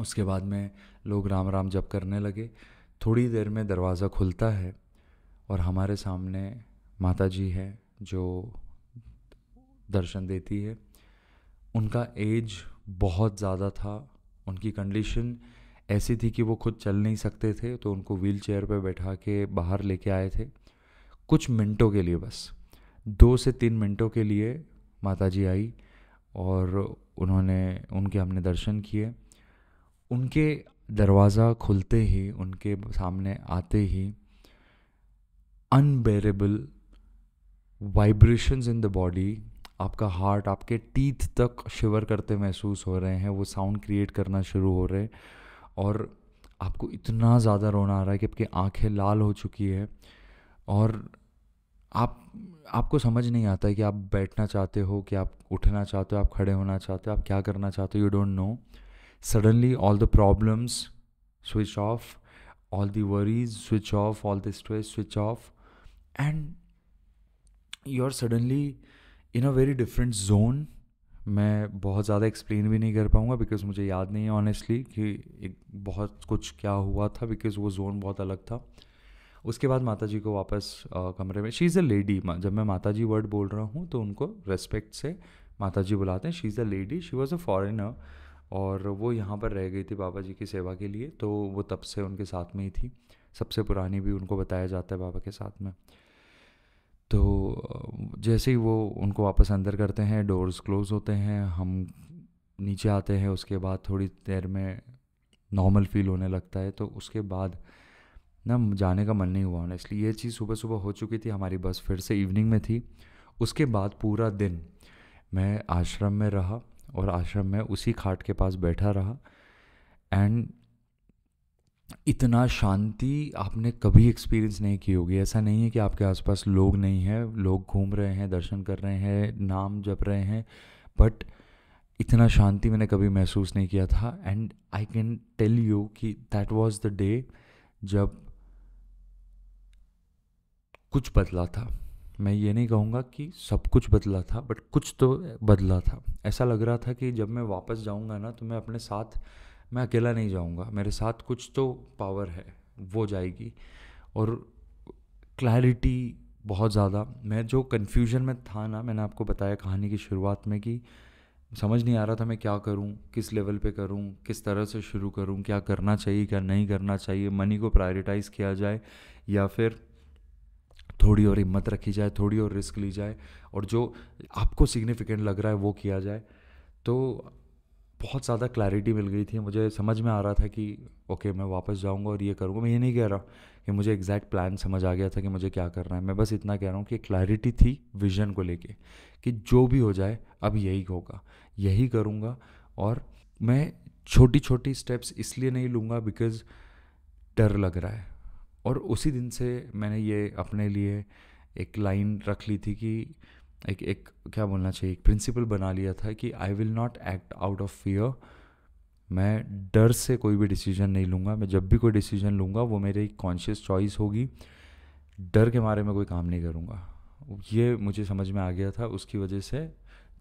उसके बाद में लोग राम राम जप करने लगे थोड़ी देर में दरवाज़ा खुलता है और हमारे सामने माता जी है जो दर्शन देती है उनका एज बहुत ज़्यादा था उनकी कंडीशन ऐसी थी कि वो खुद चल नहीं सकते थे तो उनको व्हील चेयर पर बैठा के बाहर लेके आए थे कुछ मिनटों के लिए बस दो से तीन मिनटों के लिए माता जी आई और उन्होंने उनके हमने दर्शन किए उनके दरवाज़ा खुलते ही उनके सामने आते ही unbearable vibrations in the body आपका हार्ट आपके टीथ तक शिवर करते महसूस हो रहे हैं वो साउंड क्रिएट करना शुरू हो रहे हैं और आपको इतना ज़्यादा रोना आ रहा है कि आपकी आंखें लाल हो चुकी है और आप आपको समझ नहीं आता है कि आप बैठना चाहते हो कि आप उठना चाहते हो आप खड़े होना चाहते हो आप क्या करना चाहते हो you don't know suddenly all the problems switch off all the worries switch off all the stress switch off and you are suddenly in a very different zone मैं बहुत ज़्यादा एक्सप्लेन भी नहीं कर पाऊँगा बिकॉज मुझे याद नहीं है ऑनेस्टली कि एक बहुत कुछ क्या हुआ था बिकॉज वो जोन बहुत अलग था उसके बाद माता जी को वापस आ, कमरे में शी इज़ अ लेडी जब मैं माता जी वर्ड बोल रहा हूँ तो उनको रेस्पेक्ट से माता जी बुलाते हैं she is a lady she was a foreigner और वो यहाँ पर रह गई थी बाबा जी की सेवा के लिए तो वो तब से उनके साथ में ही थी सबसे पुरानी भी उनको बताया जाता है बाबा के साथ में तो जैसे ही वो उनको वापस अंदर करते हैं डोर्स क्लोज़ होते हैं हम नीचे आते हैं उसके बाद थोड़ी देर में नॉर्मल फील होने लगता है तो उसके बाद ना जाने का मन नहीं हुआ ऑनेस्टली ये चीज़ सुबह सुबह हो चुकी थी हमारी बस फिर से इवनिंग में थी उसके बाद पूरा दिन मैं आश्रम में रहा और आश्रम में उसी खाट के पास बैठा रहा एंड इतना शांति आपने कभी एक्सपीरियंस नहीं की होगी ऐसा नहीं है कि आपके आसपास लोग नहीं हैं लोग घूम रहे हैं दर्शन कर रहे हैं नाम जप रहे हैं बट इतना शांति मैंने कभी महसूस नहीं किया था and I can tell you कि दैट वाज द डे जब कुछ बदला था मैं ये नहीं कहूँगा कि सब कुछ बदला था बट कुछ तो बदला था ऐसा लग रहा था कि जब मैं वापस जाऊँगा ना तो मैं अपने साथ मैं अकेला नहीं जाऊँगा मेरे साथ कुछ तो पावर है वो जाएगी और क्लैरिटी बहुत ज़्यादा मैं जो कन्फ्यूजन में था ना मैंने आपको बताया कहानी की शुरुआत में कि समझ नहीं आ रहा था मैं क्या करूं किस लेवल पे करूं किस तरह से शुरू करूं क्या करना चाहिए क्या नहीं करना चाहिए मनी को प्रायोरिटाइज़ किया जाए या फिर थोड़ी और हिम्मत रखी जाए थोड़ी और रिस्क ली जाए और जो आपको सिग्निफिकेंट लग रहा है वो किया जाए तो बहुत ज़्यादा क्लैरिटी मिल गई थी मुझे समझ में आ रहा था कि ओके मैं वापस जाऊँगा और ये करूँगा मैं ये नहीं कह रहा कि मुझे एग्जैक्ट प्लान समझ आ गया था कि मुझे क्या करना है मैं बस इतना कह रहा हूँ कि क्लैरिटी थी विजन को लेके कि जो भी हो जाए अब यही होगा यही करूँगा और मैं छोटी छोटी स्टेप्स इसलिए नहीं लूँगा बिकॉज़ डर लग रहा है और उसी दिन से मैंने ये अपने लिए एक लाइन रख ली थी कि एक एक क्या बोलना चाहिए एक प्रिंसिपल बना लिया था कि I will not act out of fear मैं डर से कोई भी डिसीजन नहीं लूँगा मैं जब भी कोई डिसीजन लूँगा वो एक कॉन्शियस चॉइस होगी डर के मारे में कोई काम नहीं करूँगा ये मुझे समझ में आ गया था उसकी वजह से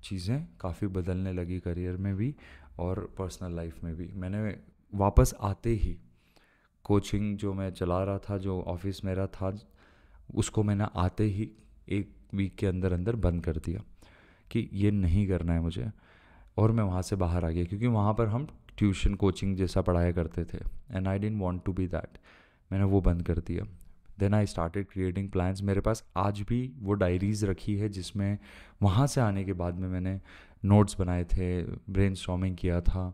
चीज़ें काफ़ी बदलने लगी करियर में भी और पर्सनल लाइफ में भी मैंने वापस आते ही कोचिंग जो मैं चला रहा था जो ऑफिस मेरा था उसको मैंने आते ही एक वीक के अंदर अंदर बंद कर दिया कि ये नहीं करना है मुझे और मैं वहाँ से बाहर आ गया क्योंकि वहाँ पर हम ट्यूशन कोचिंग जैसा पढ़ाया करते थे and I didn't want to be that मैंने वो बंद कर दिया then I started creating plans मेरे पास आज भी वो डायरीज़ रखी है जिसमें वहाँ से आने के बाद में मैंने नोट्स बनाए थे ब्रेन किया था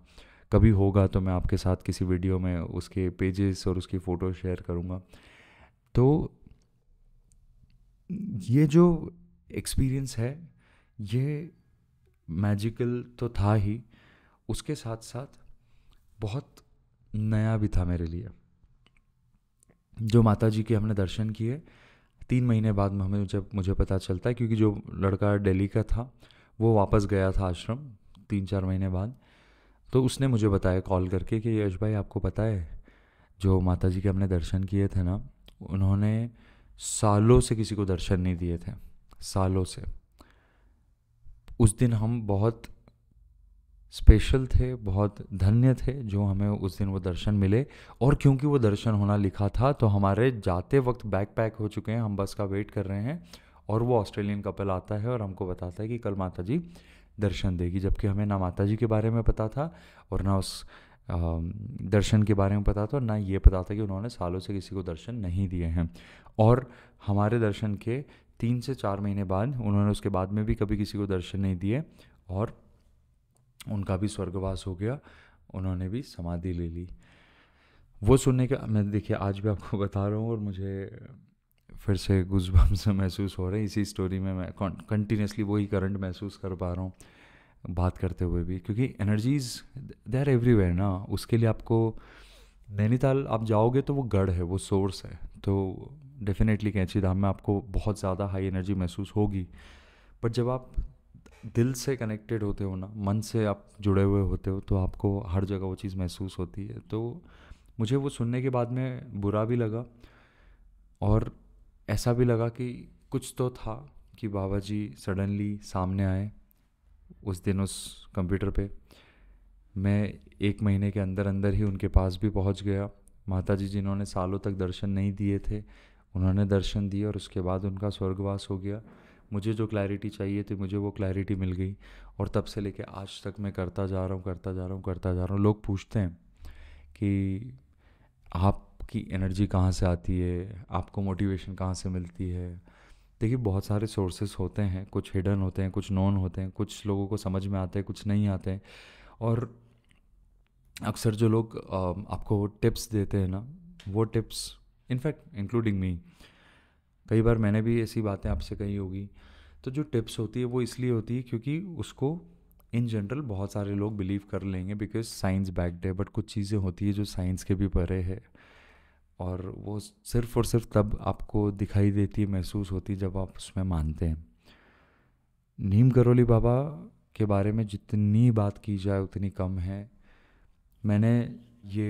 कभी होगा तो मैं आपके साथ किसी वीडियो में उसके पेजेस और उसकी फ़ोटो शेयर करूँगा तो ये जो एक्सपीरियंस है ये मैजिकल तो था ही उसके साथ साथ बहुत नया भी था मेरे लिए जो माता जी के हमने दर्शन किए तीन महीने बाद में हमें जब मुझे पता चलता है क्योंकि जो लड़का दिल्ली का था वो वापस गया था आश्रम तीन चार महीने बाद तो उसने मुझे बताया कॉल करके कि यश भाई आपको पता है जो माता जी के हमने दर्शन किए थे ना उन्होंने सालों से किसी को दर्शन नहीं दिए थे सालों से उस दिन हम बहुत स्पेशल थे बहुत धन्य थे जो हमें उस दिन वो दर्शन मिले और क्योंकि वो दर्शन होना लिखा था तो हमारे जाते वक्त बैग पैक हो चुके हैं हम बस का वेट कर रहे हैं और वो ऑस्ट्रेलियन कपल आता है और हमको बताता है कि कल माता जी दर्शन देगी जबकि हमें ना माता जी के बारे में पता था और ना उस दर्शन के बारे में पता था और ना ये पता था कि उन्होंने सालों से किसी को दर्शन नहीं दिए हैं और हमारे दर्शन के तीन से चार महीने बाद उन्होंने उसके बाद में भी कभी किसी को दर्शन नहीं दिए और उनका भी स्वर्गवास हो गया उन्होंने भी समाधि ले ली वो सुनने का मैं देखिए आज भी आपको बता रहा हूँ और मुझे फिर से गुजबम से महसूस हो रहे हैं इसी स्टोरी में मैं कंटिन्यूसली वही करंट महसूस कर पा रहा हूँ बात करते हुए भी क्योंकि एनर्जीज दे आर एवरीवेयर ना उसके लिए आपको नैनीताल आप जाओगे तो वो गढ़ है वो सोर्स है तो डेफिनेटली कैंची धाम में आपको बहुत ज़्यादा हाई एनर्जी महसूस होगी बट जब आप दिल से कनेक्टेड होते हो ना मन से आप जुड़े हुए होते हो तो आपको हर जगह वो चीज़ महसूस होती है तो मुझे वो सुनने के बाद में बुरा भी लगा और ऐसा भी लगा कि कुछ तो था कि बाबा जी सडनली सामने आए उस दिन उस कंप्यूटर पे मैं एक महीने के अंदर अंदर ही उनके पास भी पहुंच गया माता जी जिन्होंने सालों तक दर्शन नहीं दिए थे उन्होंने दर्शन दिए और उसके बाद उनका स्वर्गवास हो गया मुझे जो क्लैरिटी चाहिए थी मुझे वो क्लैरिटी मिल गई और तब से लेके आज तक मैं करता जा रहा हूँ करता जा रहा हूँ करता जा रहा हूँ लोग पूछते हैं कि आपकी एनर्जी कहाँ से आती है आपको मोटिवेशन कहाँ से मिलती है देखिए बहुत सारे सोर्सेस होते हैं कुछ हिडन होते हैं कुछ नॉन होते हैं कुछ लोगों को समझ में आते हैं कुछ नहीं आते हैं और अक्सर जो लोग आपको टिप्स देते हैं ना वो टिप्स इनफैक्ट इंक्लूडिंग मी कई बार मैंने भी ऐसी बातें आपसे कही होगी तो जो टिप्स होती है वो इसलिए होती है क्योंकि उसको इन जनरल बहुत सारे लोग बिलीव कर लेंगे बिकॉज साइंस बैक्ड है बट कुछ चीज़ें होती है जो साइंस के भी परे है और वो सिर्फ और सिर्फ तब आपको दिखाई देती है महसूस होती है जब आप उसमें मानते हैं नीम करोली बाबा के बारे में जितनी बात की जाए उतनी कम है मैंने ये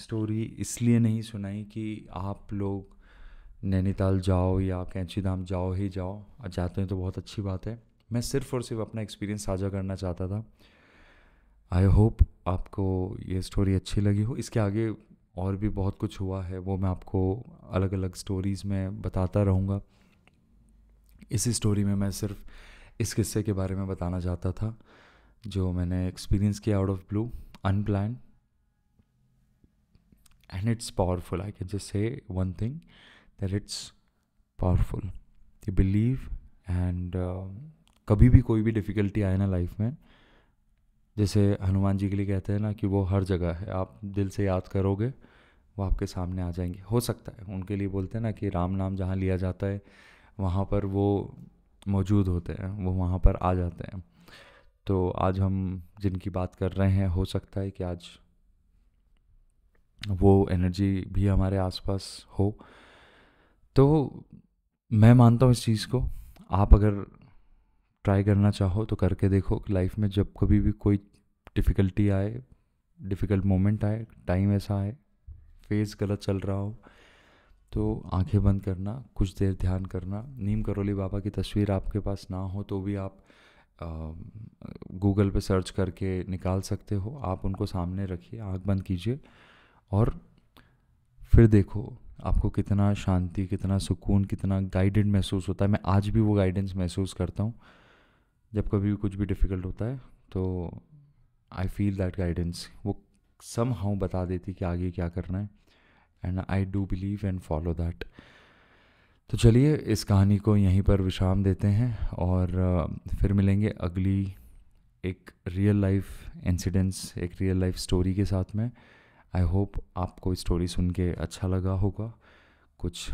स्टोरी इसलिए नहीं सुनाई कि आप लोग नैनीताल जाओ या कैंची धाम जाओ ही जाओ जाते हैं तो बहुत अच्छी बात है मैं सिर्फ़ और सिर्फ अपना एक्सपीरियंस साझा करना चाहता था आई होप आपको ये स्टोरी अच्छी लगी हो इसके आगे और भी बहुत कुछ हुआ है वो मैं आपको अलग अलग स्टोरीज़ में बताता रहूँगा इसी स्टोरी में मैं सिर्फ इस किस्से के बारे में बताना चाहता था जो मैंने एक्सपीरियंस किया out of blue unplanned and it's powerful i can just say one thing that it's powerful you believe and um, कभी भी कोई भी डिफ़िकल्टी आए ना लाइफ में जैसे हनुमान जी के लिए कहते हैं ना कि वो हर जगह है आप दिल से याद करोगे वो आपके सामने आ जाएंगे हो सकता है उनके लिए बोलते हैं ना कि राम नाम जहाँ लिया जाता है वहाँ पर वो मौजूद होते हैं वो वहाँ पर आ जाते हैं तो आज हम जिनकी बात कर रहे हैं हो सकता है कि आज वो एनर्जी भी हमारे आसपास हो तो मैं मानता हूँ इस चीज़ को आप अगर ट्राई करना चाहो तो करके देखो लाइफ में जब कभी भी कोई डिफ़िकल्टी आए डिफ़िकल्ट मोमेंट आए टाइम ऐसा आए फेस गलत चल रहा हो तो आंखें बंद करना कुछ देर ध्यान करना नीम करोली बाबा की तस्वीर आपके पास ना हो तो भी आप गूगल पे सर्च करके निकाल सकते हो आप उनको सामने रखिए आंख बंद कीजिए और फिर देखो आपको कितना शांति कितना सुकून कितना गाइडेड महसूस होता है मैं आज भी वो गाइडेंस महसूस करता हूँ जब कभी कुछ भी डिफ़िकल्ट होता है तो आई फील दैट गाइडेंस वो सम हाउ बता देती कि आगे क्या करना है and I do believe and follow that तो चलिए इस कहानी को यहीं पर विश्राम देते हैं और फिर मिलेंगे अगली एक रियल लाइफ इंसिडेंस एक रियल लाइफ स्टोरी के साथ में आई होप आपको स्टोरी सुन के अच्छा लगा होगा कुछ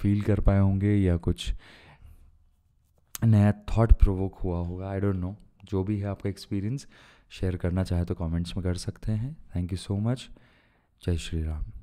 फील कर पाए होंगे या कुछ नया थॉट प्रोवोक हुआ होगा आई डोंट नो जो भी है आपका एक्सपीरियंस शेयर करना चाहे तो कमेंट्स में कर सकते हैं थैंक यू सो मच जय श्री राम